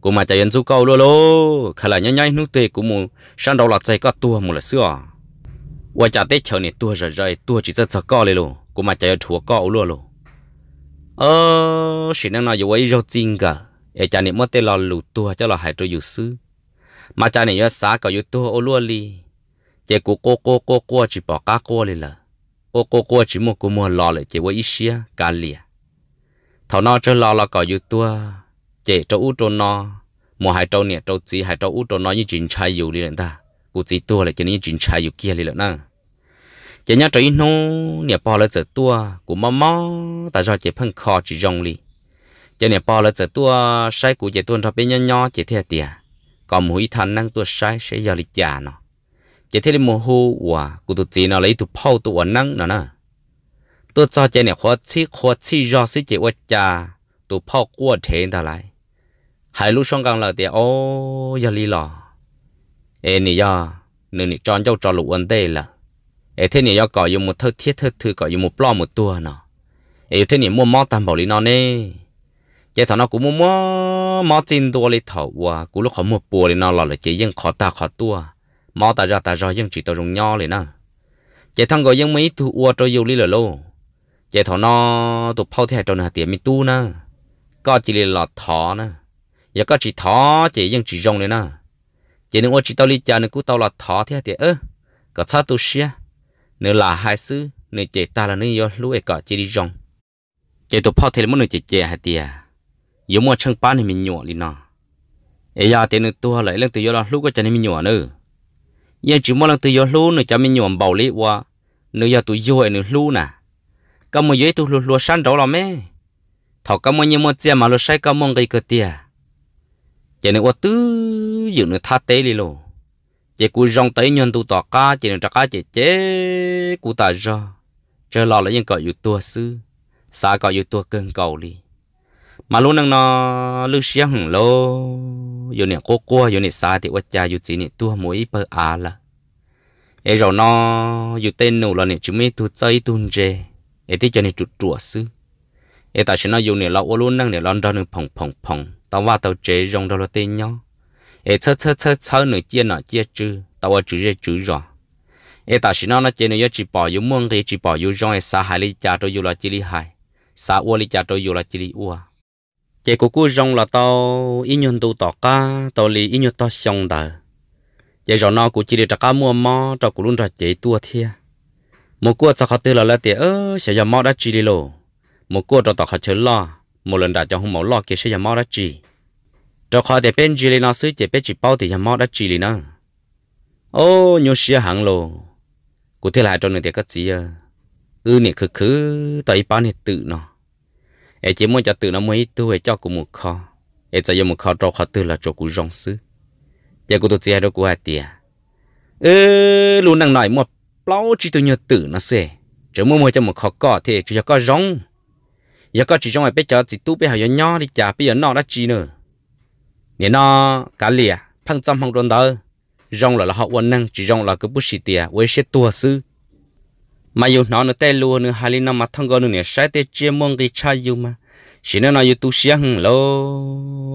của mà chạy dân du câu luôn luôn khả là nhanh nhanh nút tê của mù sang đầu là dây có tua mù là xưa và chả tết chờ này tua rồi rồi tua chỉ rất sợ co lên luôn của mà chạy chúa co luôn luôn ờ xin nó nói với rau chín cả ở cha này mất tên là lụt tua cho lo hải trôi yêu sư mà cha này xá cả yêu tua ô lúa li chỉ cô cô cô cô cô chỉ bỏ cá cô li là cô cô cô chỉ mua cô mua lo lại chỉ với ít xia cá lìa thằng nó cho lo là cả yêu tua chỉ cho u cho nó mua hải trâu nè trâu chỉ hải trâu u cho nó như chính chay yêu li là ta cô chỉ tua là chỉ như chính chay yêu kia li là na chỉ nhớ trời nó nè bò lỡ giờ tua của mò mò tại do chỉ phân kho chỉ rong li chỉ nè bò lỡ giờ tua sai của chỉ tuôn ra bên nhau nhau chỉ thiệt tiệt còn mũi thằng năng tua sai sẽ giờ li già nó chỉ thiệt mồ hôi quả của tụi chị nó lấy tụt phao tụi ổn năng nó nè tua cho chị nè khó chi khó chi do xí chị quá già tụt phao qua thế ta lại hai lúc xong gần là tiệt ô giờ li lò em nè giờ nên tròn châu tròn lụa ổn tê là ấy thế này do dùng một thơ thiết thơ thư cỏ dùng một plo một tua nó thế này mua mò tam bảo lý nó nè chế thằng nó cũng mua mò mò tin tua lý thầu qua lúc họ mua bùa lý nó lò là chế dân khó ta khó tua mò ta ra ta ra dân chỉ tao dùng nho lý nó chế thằng gọi dân mấy tu ua cho yêu lý là lô chế thằng nó tụ phao theo cho nó tiền mi tu nè có chỉ lý lò thọ nè giờ có chỉ thọ chế dân chỉ rong lý nè chế nếu chỉ tao lý cha nên cú tao là thọ thế thì ơ có sao tu xia nếu là hai sư nếu chị ta là nếu do lũ ấy cả chị đi rong chị tụi พ่อ thì muốn chị chị hai tia giống mua chân bán thì mình nhọ đi nọ ấy giờ tiền tôi lại lần từ do là lũ có chân thì mình nhọ nữa giờ chỉ mua lần từ do lũ nữa cho mình nhọ bảo lý qua nếu giờ tụi vô ấy nữa lũ nè cái mua giấy tụi lũ lũ sáng đó là mẹ thọ cái mua như mua tiền mà lũ sai cái mua cái cái tia cho nên qua tứ dựng nữa tha tế đi luôn chỉ cú rong tới nhân tu tọt ca chỉ được ca chỉ chế cú ta ra chơi lo lấy những cậu yêu tua sư xa cậu yêu tua cơn cầu đi mà luôn năng nó lư xia hằng lô yêu nè cô cua yêu nè xa thì quát cha yêu chỉ nè tua mỗi bờ à là ấy rồi nó yêu tên nụ là nè chúng mình tu chơi tuôn rề ấy thì cho nè chuột chuột sư ấy ta sẽ nó yêu nè lão luôn năng nè lon ra nè phồng phồng phồng tao qua tao chế rong đó là tên nhau ê chớ chớ chớ chớ nửa chia nọ chia chữ tao chữ ra chữ rồi ê ta xin nó chia nửa chỉ bỏ yếu muôn cái chỉ bỏ yếu rong ê sa hai li cha tôi yêu là chỉ li hai sa ua li cha tôi yêu là chỉ li ua chế của cô rong là tao ý nhân tu tao ca tao li ý nhân tao xong đời chế rồi nó cũng chỉ để trắc mua mò trắc cũng luôn trắc chế tua thia một cô cho họ tư là là tiệt ơ sẽ giờ mò đã chỉ đi lô một cô cho tao họ chơi lo một lần đã cho không mỏ lo kia sẽ giờ mò đã chỉ cho khó để bên chỉ nó xứ chỉ bên chỉ bao thì nhà mò đã chỉ lì nó ô nhớ xia hàng lô cụ thể là cho người ta cất gì à ư ừ, nè khứ khứ tại ba này tự nó Ai chỉ muốn cho tự nó mới tôi cho cụ một kho ai chỉ dùng một kho cho kho tự là cho cụ rong xứ giờ cụ tôi chơi đâu cụ ai tiệt ư ừ, luôn năng nói một bao chỉ tôi nhớ tự nó sẽ chỉ muốn mua cho một kho cỏ thì chỉ cho có rong giờ có chỉ trong này bây giờ chỉ tu bây giờ nhỏ đi chả bây giờ nó đã chỉ nữa nên nó cá lìa phăng trăm phăng đơn đó rong là, là họ quân năng chỉ rong là cứ bút xịt tiền với xe tua sư mà dù nó nó tê luôn nữa hai năm mà thằng con nó nữa sai tê chia mong cái cha yêu mà xin nó nói yêu tu sĩ hằng lo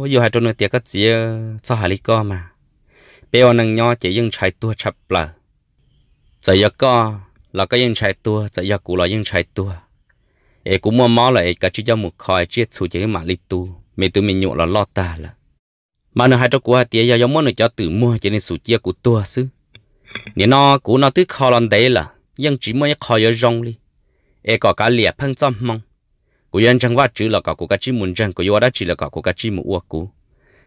yêu hai trong nó tiề cái gì cho hai con mà bây giờ năng nhau chỉ dừng chạy tua chập lờ giờ giờ co là cái dừng chạy tua giờ giờ cụ là dừng chạy tua ai cũng mua máu lại cái chỉ cho một khỏi chiếc số chỉ mà li tu mình tụi mình nhộn là lo ta là mà nó hai cho của tiệt giờ giống món nó cho tự mua cho nên sủ chia của tua xứ nên nó của nó thứ khó lần đấy là nhưng chỉ mới khó giờ rong đi e có cả lìa phăng trăm mong của dân chẳng qua chữ là cả của cái chim muốn rằng của yêu đã chỉ là cả của cái chim mua cũ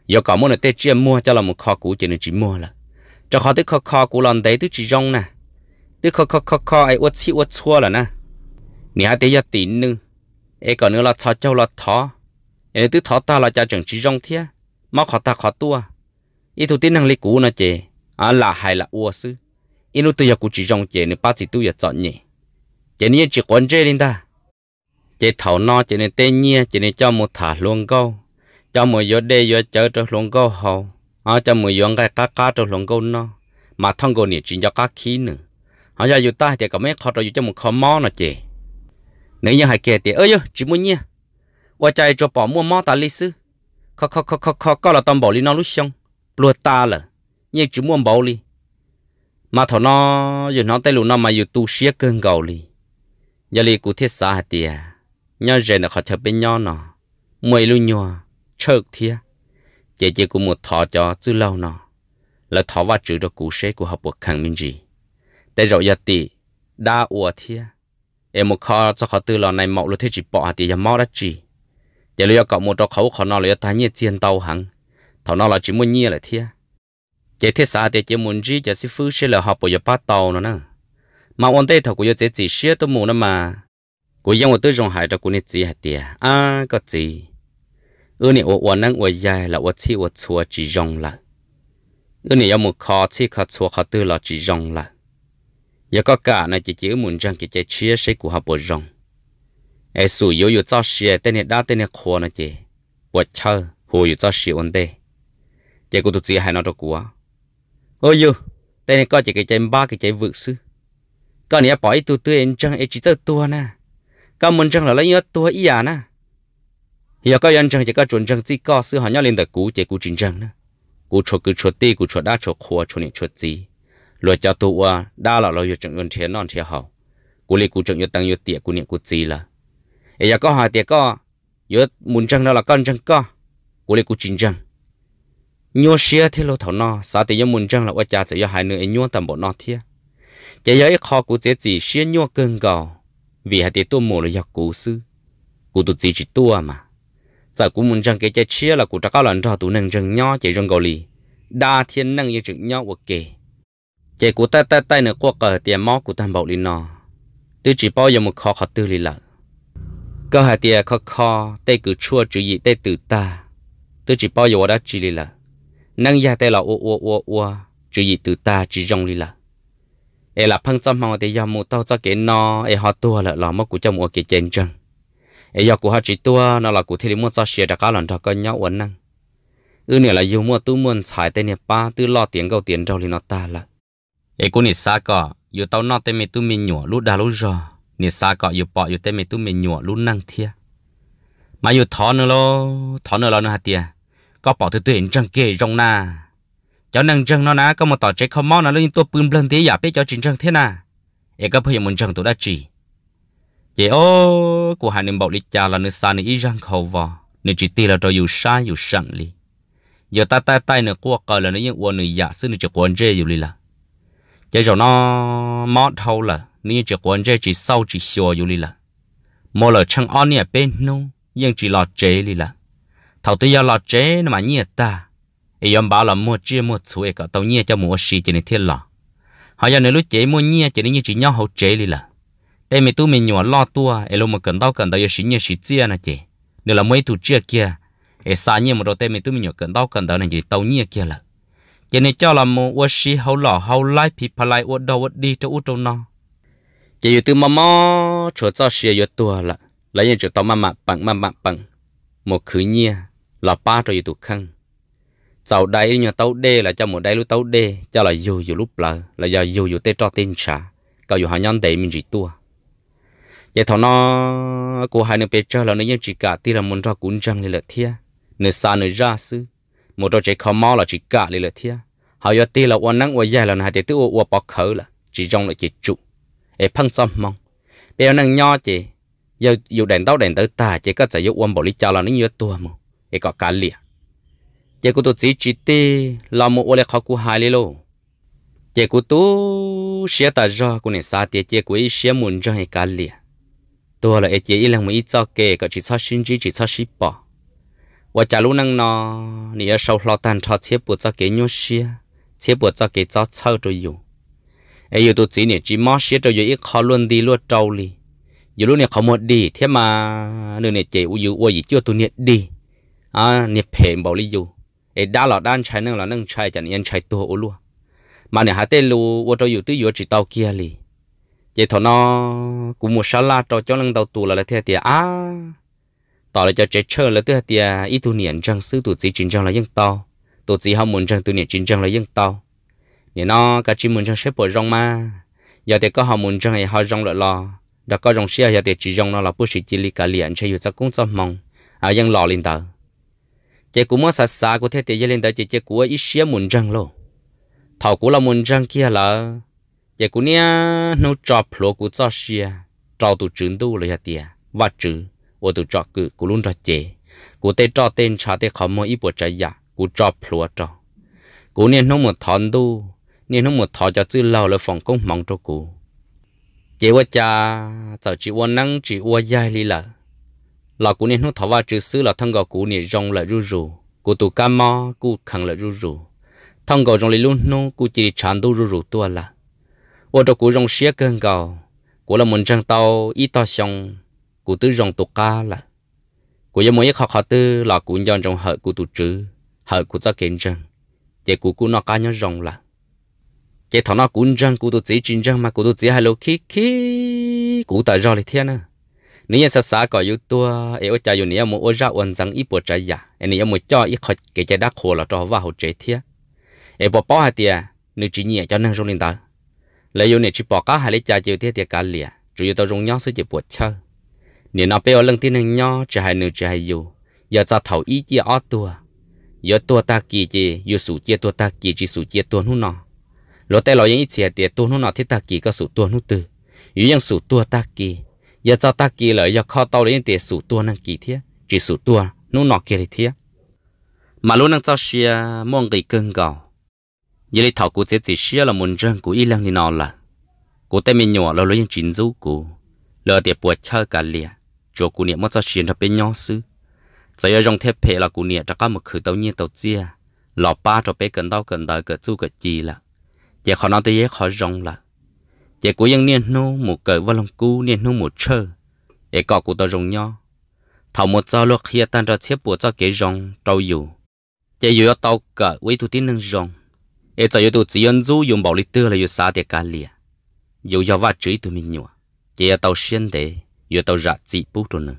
giờ cả món nó tết chia mua cho là một khó cũ cho nên chỉ mua là cho khó thứ khó khó của lần đấy thứ chỉ rong nè thứ khó khó khó khó ai uất chi uất xua là nè nè hai tây giờ tỉnh nữa e có nữa là thọ châu là thọ e thứ thọ ta là cha chẳng chỉ rong thiệt mà khó ta khó tua ý thủ tin hàng lý cũ nó chè à là hay là ua sư ý nụ tôi cũng chỉ trong chè nữa ba chỉ tôi chọn nhỉ chè này chỉ quan chè linh ta chè thảo no chè nên tên nhia chè nên cho một thả luôn câu cho một gió đê gió chở cho luôn câu hầu à cho một gió cái cá cá cho luôn câu no mà thằng cô này chỉ cho cá khí nữa họ ra dù ta thì cả mấy khó cho dù cho một khó mò nó chè nếu như hai kia thì ơi chỉ muốn nhia qua chạy cho bỏ mua mò ta lý sư khó khó khó khó khó có là tâm bảo lý nó lúc xong lùa ta là như chú muốn bảo lý mà thọ nó giờ nó tay lù nó mà giờ tu xía cơn gầu lý giờ lý cụ thiết xã hạt tiề nhớ rèn là khó chập bên nhau nó mười lu nhòa chợt thia chị chị cũng một thọ cho chứ lâu nó là thọ và chữ được cụ xế của học buộc khẳng minh gì để rồi giờ tỷ đa ủa thia em một khó cho khó tư lò này mẫu lu thiết chỉ bỏ thì giờ mau đã chỉ giờ lấy cậu một trò khẩu khó nó lấy ta nhẹ tiền tàu hàng thảo nó là chỉ muốn nhẹ là thế giờ thế sao thì chỉ muốn gì giờ sư phụ sẽ là học bộ giờ bắt tàu nữa nè mà ông đây thảo của giờ chỉ chỉ sửa tôi muốn nó mà của dân tôi dùng hai cho của nít gì hả tiệt à có gì ư nị ủa năng ủa dài là ủa chi ủa chua chỉ dùng là ư nị yêu một khó chi khó chua khó tư là chỉ dùng là giờ có cả này chỉ chỉ muốn rằng chỉ chỉ sửa sẻ của học bộ dùng ai sủ yếu yếu cho xe tên này đã tên này khó nó chị bỏ chờ hồ yếu cho xe ổn tê chị cũng tụt chị hay nó cho à, ôi yêu tên này có chỉ cái chạy ba cái chạy vượt sư còn này bỏ ít tụt tôi em chẳng ai chỉ cho tua nè còn mình chẳng là lấy nhớ tua ý à nè giờ có dân chẳng chỉ có chuẩn chẳng chỉ có sư họ nhau lên tới cú chị cú chính chẳng nè cú cho cứ cho tê cú cho đã cho khóa cho này cho gì rồi cho tụi đã là lo yêu chẳng yên thế non thế hậu cú lấy cú chẳng yêu tăng yêu tiệt cú niệm cú gì là giờ giờ có hỏi tiệt có giờ muốn chăng đó là con chăng có cô lấy cô chính chăng nhua xia thế lô thảo nó sao thì giờ muốn chăng là quá cha sẽ giờ hai nữa nhua tầm bộ nó thiệt giờ giờ ít khó của dễ gì xia nhua cơn gò vì hai tiệt tôi mồ là giờ cố sư cố tụt gì chỉ tua mà giờ cô muốn chăng cái chơi xia là cố trả cao lần cho tụ nâng chăng nhau chỉ trong gò lì đa thiên năng như chừng nhau ok chỉ cố ta ta tay nữa quốc cờ tiền mó của tam bộ lì nó tư chỉ bao giờ một khó khó tư lì lợn có hạt tiền khó khó tê cứ chua chữ ý tê từ ta tôi chỉ bao giờ đã chỉ lì là năng gia tê là ô ô ô ô chữ ý từ ta chỉ rong lì là ê là phăng trăm mong tê dòng mù tao cho cái nó ê họ tua là lò mất của trong ô cái chén chân ê giờ của họ chỉ tua nó là của thế mua cho xe đã cá lần cho con nhau uốn năng ư nè là yêu mua tu muốn xài tê nè ba tư lo tiền câu tiền đâu lì nó ta là ê cô nè xa cả yêu tao nó tê mày tu mình nhổ lút đà lút rồi nên xa cọ yêu bỏ yêu tên mày tu mày nhọ luôn năng thia mà yêu thọ nữa lo thọ nữa lo nữa hạt tiền có bỏ thứ tuyển trăng kia rong na cháu năng trăng nó ná có một tỏ trái không mau nó lên tua bưng bưng thế giả biết cháu chính trăng thế na em có phải một trăng tụ đã chỉ vậy ô của hai niệm bảo lịch cha là nữ xa nữ ý răng khẩu vò nữ chỉ ti là rồi yêu xa yêu sẵn lý giờ ta tay tay nữa qua cờ là nữ yên uôn nữ giả sư nữ chỉ quan chơi yêu lý là cháu cháu nó mót thâu là 你只管这只手只小有哩了，莫了趁安尼边弄，ยัง只落这里了，头都要落这那么热哒，哎呀，把了莫只莫吹个，到热就莫事，今天天了，还有你路这莫热，今天你只要好这里了，但没都没鸟落多，哎路莫跟到跟到有时热时热那姐，你了没土这 kia，哎啥热莫到但没都没鸟跟到跟到那姐到热 kia 了，今天叫了莫我是好老好来皮怕来我到我 đi cho 我到那。chỉ yêu từ mò mò chỗ cho xìa yêu tua là lấy những chỗ tao mặn mặn bằng mặn mặn bằng một khứ nhia là ba cho yêu tụ khăn cháu đây nhà tao đê là cho một đây lúc tao đê cho là yêu yêu lúc lỡ là giờ yêu yêu tê cho tên trả cậu yêu hai nhân để mình chỉ tua vậy thằng nó của hai nửa bề cho là nó nhân chỉ cả tí là muốn cho cún trăng lên là thia nửa xa nửa ra sư một đôi chế khó mò là chỉ cả lên là thia họ yêu tí là uốn nắng uốn dài là hai tế tự uốn bọc khởi là chỉ trong là chỉ trụ e phăng xong mong bèo năng nàng nho chị giờ dù đèn tao đèn tới ta chị có sử dụng quân bộ lý cho là nó như tua mà e có cả lìa chị cô tôi chỉ chỉ tê là một ô lệ khó của hai lê lô chị cô tôi xé ta ra cô nên sa tiệt chị cô ấy xé muốn ra hay cả lìa tôi là chị ấy là một ít cho kề có chỉ cho sinh chỉ chỉ cho ship bỏ và trả lúc năng nó nè sau lo tan cho chế bộ cho kế nhau xia chế bộ cho kế cho sau rồi dùng ai tụt chỉ chỉ mót xí cho yêu ít khó luôn đi luôn trâu li yêu lúc khó một đi thế mà nửa nè chỉ yêu yêu chưa tụi nè đi à nè phèn bảo li yêu ai đã là đang chạy nâng là nâng chạy chẳng yên chạy tua luôn mà nè hai tên lu ô cho yêu tụi yêu chỉ tàu kia li vậy thọ nó cũng sáu la cho cho nâng tàu tù là là thế thì à tỏ là cho chế chơi là thế thì ít tụi nè chẳng sư tụi chỉ chính chẳng là dân tàu tụi chỉ ham muốn chẳng tụi nè chính chẳng là dân tàu nhớ nó cả chỉ muốn cho xếp bộ rong mà giờ thì có họ muốn cho hay họ rong lợ lo đã có rong xia giờ thì chỉ rong nó là bút sĩ chỉ li cả liền chơi cho cũng cho mong à vẫn lò lên tờ chế cũng muốn xa xa của thế thì giờ lên tờ chỉ chế của ít xia muốn răng lo thảo của là muốn răng kia là chế của nia nấu cho plo của cho xia trò tụ trứng tu rồi giờ thì, và trứng ô tụ cho cự của luôn cho chế của tê cho tên cha tê khó mua ít bộ trái giả của cho plo cho, của nia nấu một thon tu nên nó một thọ cho chữ lâu là phòng công mong cho cụ chỉ qua cha giờ chỉ qua năng chỉ qua dài li là lão cụ nên nó thọ vào chữ sư là thân gò cụ nên rong là rú rú cụ tụ cá mò cụ khăng là rú rú thân gò rong li luôn nó cụ chỉ chán đâu rú rú tua là ô cho cụ rong xía cơn gò cụ là muốn trang tàu ít to xong cụ tứ rong tụ cá là cụ giờ mỗi khó học tư là cụ nhon trong hở cụ tụ chữ hở cụ cho kiến rằng chỉ cụ cụ nó ca nhớ rong là cái thằng nó cũng răng cụ tôi chỉ chín răng mà cụ tôi chỉ lô khi khi cụ ta rồi thiên à nếu như sao có yếu tua ấy ở cha yếu nếu mà ở ra ổn rằng ít bộ trái giả ấy nếu muốn cho ít khởi cái trái đắc khổ là cho vào hậu chế thiên ấy bỏ bỏ hai tia nếu chỉ nhẹ cho năng rung lên ta lấy yếu này chỉ bỏ cả hai lấy cha chiều thiên tia cả liền, chủ yếu tao rung nhau sẽ chỉ bớt chơi nếu nó bây giờ lần tiên nhau chỉ hai nửa chỉ hai yếu giờ ta thầu ý chia ở tua giờ tua ta kỳ chi yếu sủ chia tua ta kỳ chỉ sủ chia tua nu nó lỗ tay lo yên ít chia tiệt tu nó nọ thiết ta kỳ có sủ tua nó từ yếu yên sủ tua ta kỳ giờ cho ta kỳ lợi giờ kho tàu lấy tiệt sủ tua năng kỳ thiết chỉ sủ tua nó nọ kia thì thiết mà luôn năng cho xia mong kỳ cưng gạo giờ đi thảo cụ chết chỉ xia là muốn răng cụ y lăng đi nọ là cụ tay mình nhỏ là lỗ yên chín dấu cụ lỡ tiệt buộc chơi cả lìa chỗ cụ niệm mất cho xia thập bên nhau xứ, giờ giờ trong thép phe là cụ niệm cho các một khử tàu nhiên tàu chia lọ ba cho bé cần đau cần đời cần chu cần chi là giờ khó nói tới họ khó rong là giờ của dân niên nô một cỡ vào lòng cu niên nô một chơ để cọ của tôi rong nho thầu một giờ lúc khi tan ra xếp bộ cho kế rong trâu dù giờ dù tàu cỡ với thủ tin năng rong để giờ tôi chỉ ăn du dùng bảo lý tư là dùng xả để cá lìa dù giờ vắt chửi từ mình nhua giờ tàu xuyên để giờ tàu rạ chỉ bút rồi nữa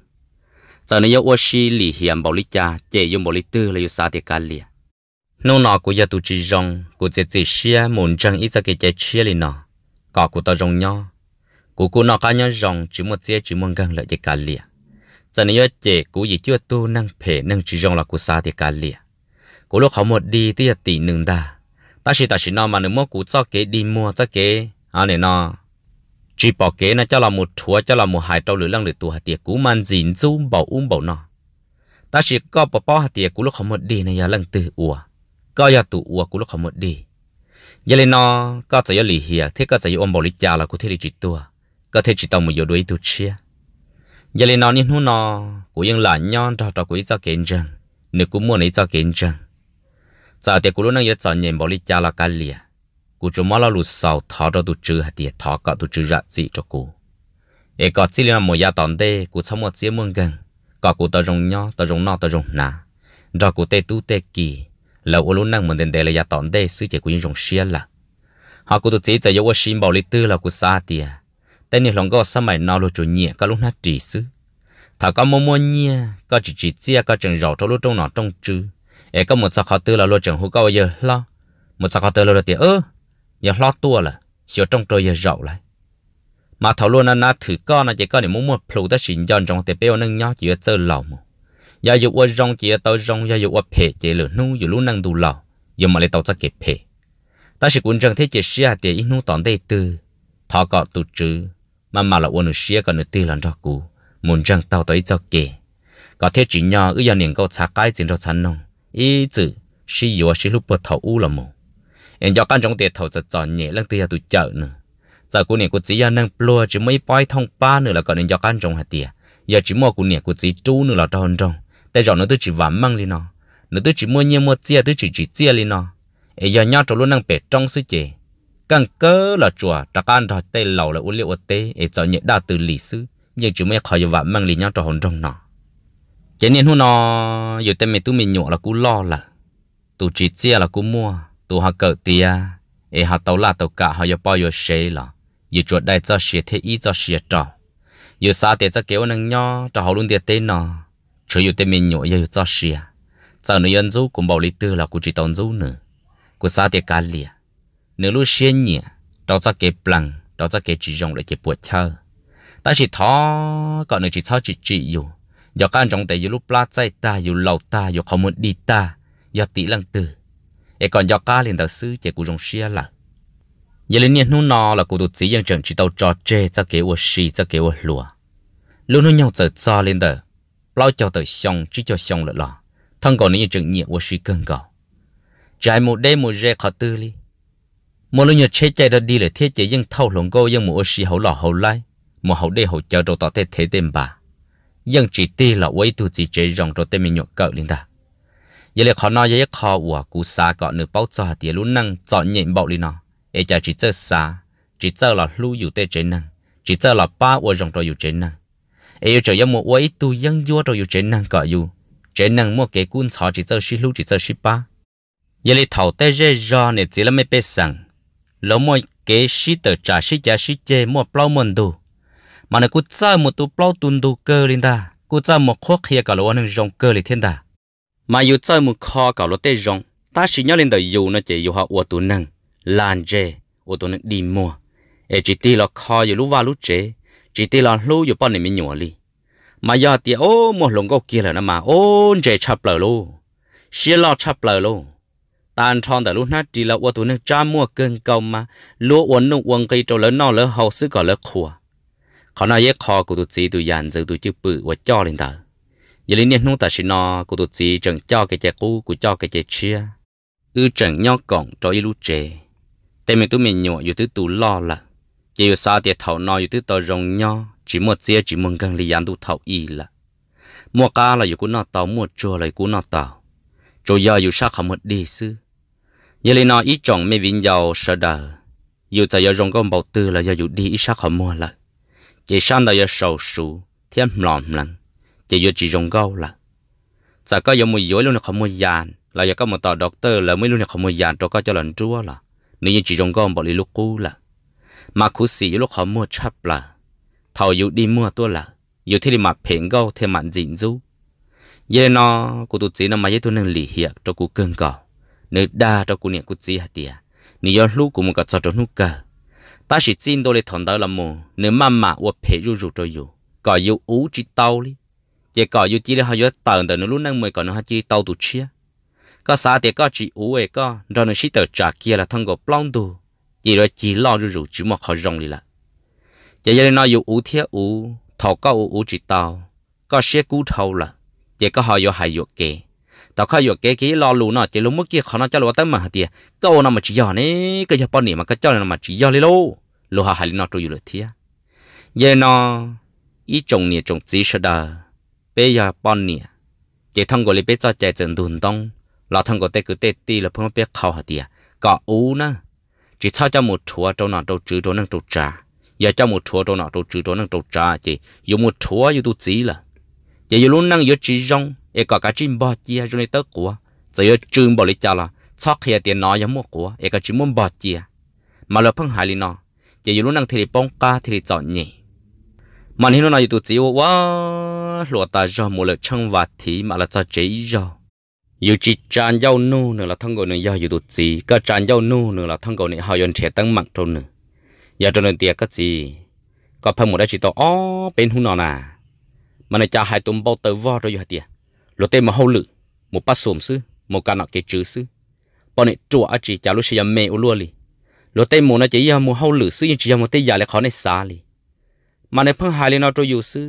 giờ này giờ oa xí lì hiền bảo lý cha giờ dùng bảo lý tư là dùng xả để cá lìa nô nọ của gia tụ chỉ rong của chế chế xia muốn chẳng ít ra cái chế chia lên nọ có của ta rong nhau của cô nọ cá nhau rong chỉ một chế chỉ muốn gần lại cái cá lìa giờ này chế của gì chưa tu năng phê năng chỉ rong là của xa thì cá lìa của lúc họ một đi thì tỷ nương đa ta chỉ ta chỉ nọ mà nếu mua của cho cái đi mua cho cái à này nọ chỉ bỏ cái nó cho là một chúa cho là một hai trâu lưỡi lăng lưỡi tù hạt tiệt cú man dính zoom bảo um bảo nọ ta chỉ có bỏ bỏ hạt tiệt cú lúc không một đi này là lăng từ ủa ก็ยาตัวอวกูลูกขมดดียาเลนอก็จะยาหลีเฮียเทก็จะยาอมบริจาละกูเทลิจิตตัวก็เทจิตตอมอยู่ด้วยตัวเชียยาเลนอนี่หูนอกูยังหลานย้อนทอทอกูจะเก่งจังนึกกูมัวในจะเก่งจังจะเด็กกูรู้นั่งยาจะเย็นบริจาละกันเลียกูจะมาละลุสาวทอตัวจือหัดเดียทอก็ตัวจือรัดสิจกู เอกก็จีเลียมวยาตอนเด้กูชั่วโมงเจียมึงกันก็กูตะรงย้อตะรงนอตะรงนาจอกูเตตู้เตกี lâu ô lúc năng mình đến đây là gia tỏn đây sứ chế của những dòng xiên là họ cũng tự chế cho yêu xin bảo lịch tư là của xa tiệt, tên này lòng có sao mày nói luôn chủ nhẹ các lúc nó chỉ sứ thà có mua mua nhẹ có chỉ chỉ chia có chừng rầu trong lúc trong nó trong trừ ấy có một sao khó tư là lo chừng hú cao giờ lo một sao khó tư là tiệt ơ giờ lo tua là xíu trong trôi giờ rầu lại mà thảo luôn là nó thử con là chỉ có để muốn mua plu đã xin dọn trong tế bêu nâng nhau chỉ ở chơi lòng giờ dục qua rong chỉ tao rong giờ dục qua phe chỉ lửa nu dù lúc năng đủ lò giờ mà lấy tao ra kịp phe ta sẽ cuốn rằng thế chỉ xia tiền ít nu tòn đây tư thọ cọ tụ trừ mà mà là quân xia còn được tư lần ra cũ muốn rằng tao tới cho kề có thế chỉ nhỏ ư giờ niệm câu xả cái chuyện cho chán nông ý chữ xí yếu xí lúc bật thầu u là mù em cho căn trong tiền thầu จะ chọn nhẹ lăng tia tụ chợ nữa giờ cô niệm cô chỉ giờ năng plua chỉ mấy bói thông ba nữa là còn em cho căn trong hạt tiền giờ chỉ mua cô niệm cô chỉ chú nữa là tròn trong tại giờ nó tôi chỉ vắm măng lên nó nó tôi chỉ mua nhiều mua chia tôi chỉ chỉ chia lên nó ấy giờ nhau trong luôn đang bể trong sư chị càng cớ là chùa ta can rồi tê lầu là uống liệu tê ấy giờ nhận đa từ lì sư nhưng chúng mới khỏi vắm măng lên nhau trong hồn trong nó cho nên hôm nó giờ tên mẹ tôi mình nhọ là cú lo là tôi chỉ chia là cú mua tôi học cờ tia ấy học tàu là tàu cả họ giờ bao giờ xe là giờ chuột đây cho xe thế ý cho xe trò giờ xa tiền cho kéo năng nho cho họ luôn tiền tên nó chỉ yêu tên mình nhổ yêu cho xia sau này yên dấu cũng bảo lý tư là cũng chỉ tồn dấu nữa cũng sao tiệt cá lìa nếu lúc xuyên nhỉ đó cho cái bằng đó cho cái chỉ dùng để cái bùa chơi ta chỉ thó còn nữa chỉ thó chỉ chỉ yêu giờ các trong tay yêu lúc plát tay ta yêu lâu ta yêu không muốn đi ta giờ tỷ lăng từ e còn giờ các liền đầu sư chỉ cũng dùng xia là giờ lên niên nu là cũng tụt chỉ dân trường chỉ tàu cho chơi cho kế ô xì cho kế ô lúa luôn nó nhau chờ cho lên đời lao cho tới xong chỉ cho xong là lo thằng còn những chuyện nhiệt của sự cơn cầu trái một đêm một giờ khó tư li một lúc nhật chế chạy ra đi là thiết chế dân thâu lồng cô dân một sự hậu lò hậu lai một hậu đây hậu chờ đồ tỏ thế thế tên bà dân chỉ tê là quấy tu chỉ chế rong rồi tên mình nhột cậu lên ta giờ là khó nói với khó của cú xa cọ nửa bao cho tiền luôn năng chọn nhận bọc lên nó ấy chả chỉ chơi xa chỉ chơi là lưu dù tê chế năng chỉ chơi là ba của rong rồi dù chế năng ấy yêu trời một vài tu dân vua rồi yêu năng cọ u trên năng mua cái quân sao chỉ sơ xí lú chỉ sơ xí ba giờ lấy thầu tê rê do này chỉ là mấy bê sằng lỡ mua cái xí tờ trả xí giá xí chê mua bao mần đồ mà nó cút chơi một tu bao tuần đồ cơ linh ta cút chơi một khoác kia cả lỗ anh rong cơ linh thiên ta mà u chơi một kho cả lỗ tê rong ta xí nhau linh đời u nó chỉ u học u tu năng lan chê u tu năng đi mua ấy chỉ ti là kho yêu lú va lú chê chỉ tì là lu dù bọn này mình nhổ đi mà giờ thì ô một lồng gốc kia là nó mà ôn chế chập lờ lu xia lo chập lờ lu tan tròn đã lúc nát chỉ là ô tụ nước cha mua cơn cầu mà lúa uốn nụ uốn cây trâu lớn nọ lớn hậu sức gọi lớn khua khó nói yết khó của tụ chỉ tụ dàn giữ tụ chữ bự và cho lên tờ giờ lên niên ta chỉ nó của tụ chỉ chẳng cho cái chè cũ của cho cái chè chia ư chẳng nhau cổng cho y chè tên mình tụi mình nhọ dù tứ tụ lo là chỉ sao tiệt thấu nói yêu tư tờ rồng nho chỉ một chia chỉ mừng gần li yàn tu thấu y là mua cá là yêu cú nọ tàu mua chua là yêu cú nọ tàu chỗ giờ yêu sa không một đi sư giờ li nói ít chọn mấy viên dầu sợ đờ yêu tại giờ rồng con bầu tư là giờ yêu đi ít sa không mua là chỉ sang đời giờ sầu sụ thêm lòng lằng chỉ yêu chỉ rồng gâu là giờ có yêu mua yếu luôn là không mua yàn là giờ có một tàu doctor là mới luôn là không mua yàn đó có cho lần chúa là nếu như chỉ rồng con bỏ đi lúc cũ là mà cú sĩ lúc họ mua chấp là thầu yếu đi mua tôi là yếu thế mà phèn gâu thêm mà dịn du giờ nó cú tụt chỉ nó mà giờ tôi nên lì hiệp cho cú cương cỏ nếu đa cho cú niệm cú chỉ hả tiệt nếu giờ lúc cú muốn cả cho cho nút cơ ta chỉ xin tôi để thằng đó là mù nếu mà mà uất phê ru ru cho yếu cỏ yếu ú chỉ tao đi giờ cỏ yếu chỉ để họ dụ tờn tờn nó lúc năng mười còn nó chỉ tao tụt chia có sao thì có chỉ ú ấy có rồi nó chỉ tờ trả kia là thằng gò plong đồ chỉ rồi chỉ lo rồi rủ chỉ mà khó rong đi là giờ giờ nó yêu ú thiết ú thọ có ú ú chỉ tao có xe cú thầu là chỉ có họ yêu hài yêu kề tao khó yêu kề cái lo lù nó chỉ lúc mức kia họ nó cho lúa tới mà thì câu nó mà chỉ giỏi nè cái giờ bao niệm mà cái cho nó mà chỉ giỏi đi lô lô hà hài nó trôi yêu được thiết giờ nó ý trồng nè trồng chỉ sợ đờ bây giờ bao niệm chỉ thằng gọi là bây giờ chạy dần đùn đông là thằng gọi tê cứ tê tì là phong biết khâu hạt tiệt có ú nữa chỉ sao cho một chúa đâu nào đâu chữ đâu năng đâu trà giờ cho một chúa đâu nào đâu chữ đâu năng đâu trà chỉ dù một chúa dù tu chỉ là giờ dù luôn năng dù chỉ rong e cả cái chim bò chia cho nên tớ của giờ chừng bỏ lấy cha là chắc khi tiền nói giống một của e cả chỉ muốn bò chia mà là phong hải lý nó giờ dù luôn năng thì bông ca thì chọn nhỉ mà nên nó nói dù tu chỉ wow lụa ta cho một lời chân và thì mà là cho chỉ rồi อยู่จีจานเย้านู่นละทั้งกูเนี่ยาอยู่ดุจีก็จานเย้านู่นละทั้งกูเนี่ยหายนเฉตั้งมักตรงเนึ่อยาตรงนี้เตียก็จีก็พังหมดได้จีต่ออ๋อเป็นหุ่นนอนะมันจะหายตุ้มเบาเตอวอร์เราอยู่เตียรถเต็มมาหูหลืกมดปัสสุมซื้อมดการหนักเกจื้อซื้อปอนินีจั่วอจีจารุชยามเมอุลัวลีรถเต็มหมดนะจียามมดหูหลืกซื้อยังจียามมดเตียยาเลเขาในซาลีมันในเพิ่งหายเลยนอตัวอยู่ซื้อ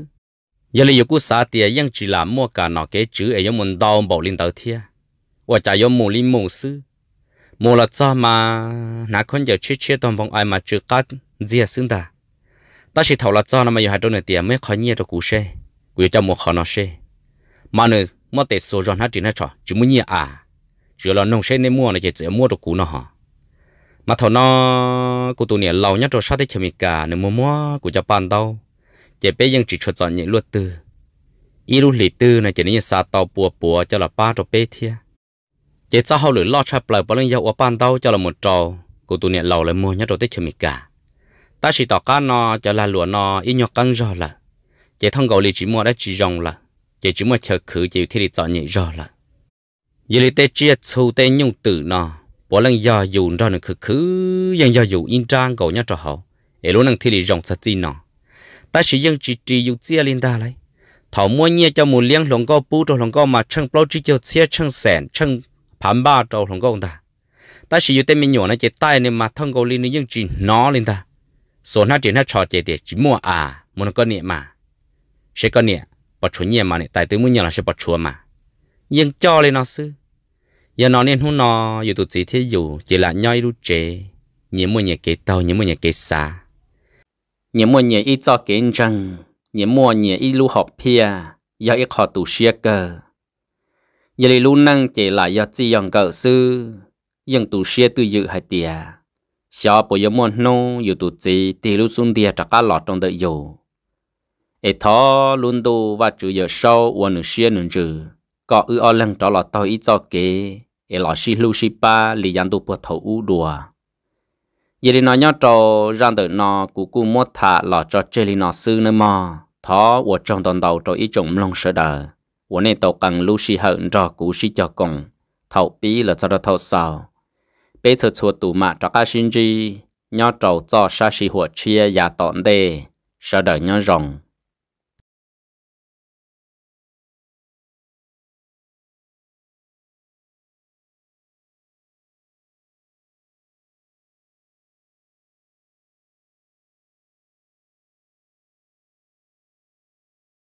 giờ là yêu sa tiệt ยัง chỉ làm mua cả nọ cái chữ ấy muốn đau bảo linh đầu thiên và chả yêu mù linh mù sư mua là cho mà nãy con giờ chết chết toàn vòng ai mà chưa cắt gì xứng ta ta chỉ thầu là cho nó mà yêu hai đôi này tiệt mới khó nhẹ được cú xe cú cho một khó nó xe mà nữa mua tệ số rồi hết chỉ nó cho chỉ muốn nhẹ à chỉ là nông xe nên mua này chỉ chỉ mua được cú nó hả mà thầu nó cú tụi này lâu nhất rồi sát tới chemi cả nên mua mua cú cho bàn đâu chỉ bé dân chỉ cho chọn những luật tư ý lúc lì tư này chỉ nên xa tàu bùa bùa cho là ba cho bé thia chỉ cho họ lửa lo chập lại bao lần dầu ở ban đầu cho là một trò cô tu này lầu lại mua nhát rồi tới chơi mì cả ta chỉ tỏ cá nó cho là lúa nó ít nhóc căng rồi là chỉ thông cầu lì chỉ mua đã chỉ rong là chỉ chỉ mua chờ khử chỉ thì lì chọn nhị rồi là giờ lì tê chia sâu tê nhung tử nó bỏ lần giờ dùng ra nó khử khử dần giờ dùng in trang cầu nhát cho hậu để luôn năng thì lì rong sạch gì nó ta chỉ dân chỉ trì dù chia lên ta lấy thảo mua nhia cho mù liang lòng gạo bù cho lòng co mà chân bao chỉ cho chia chân sẹn chân phản ba cho lòng gạo ta ta chỉ dù tên mình nhỏ nó chỉ tay nên mà thân cầu lên nên dân chỉ nó lên ta số nó chỉ nó trò chỉ để chỉ mua à muốn có niệm mà sẽ có niệm bắt chuột nhia mà này tại tôi muốn nhờ là sẽ bắt chuột mà nhưng cho lên nó sư giờ nó nên hôn nó giờ tụi chỉ thế dù chỉ là nhoi đu chế nhiều mua nhà cái tàu nhiều mua nhà cái xa nhớ mua nhớ ít cho kiến rằng nhớ mua nhớ ít lưu học pia à. do ít khó tù xia cơ giờ lưu năng chế lại do chỉ dòng cỡ sư dòng tù xia tự dự hay tiề xóa bộ yếu môn nô yếu tù chỉ tì lưu xuống tiề trả cá lọt trong đợi dù ít thọ luôn tu và chữ giờ sau và nửa xia nửa chữ có ư ở lần trả lọt tao ít cho kế ít lọt xi lưu xi ba lì giang tu bộ thấu u đùa giờ đi nói nhau trò rằng tự nó cú cú mót thả lọ cho chơi đi nó sư nữa mà thó của trong tuần đầu trò ý trộm long sợ đờ của nên tàu cần lưu si hận cho cú si cho cùng thầu bí là cho đó thầu sao bây giờ chùa tù mà cho các sinh chi nhau trò cho sa si หัว chia và tọn đề sợ đờ nhau rồng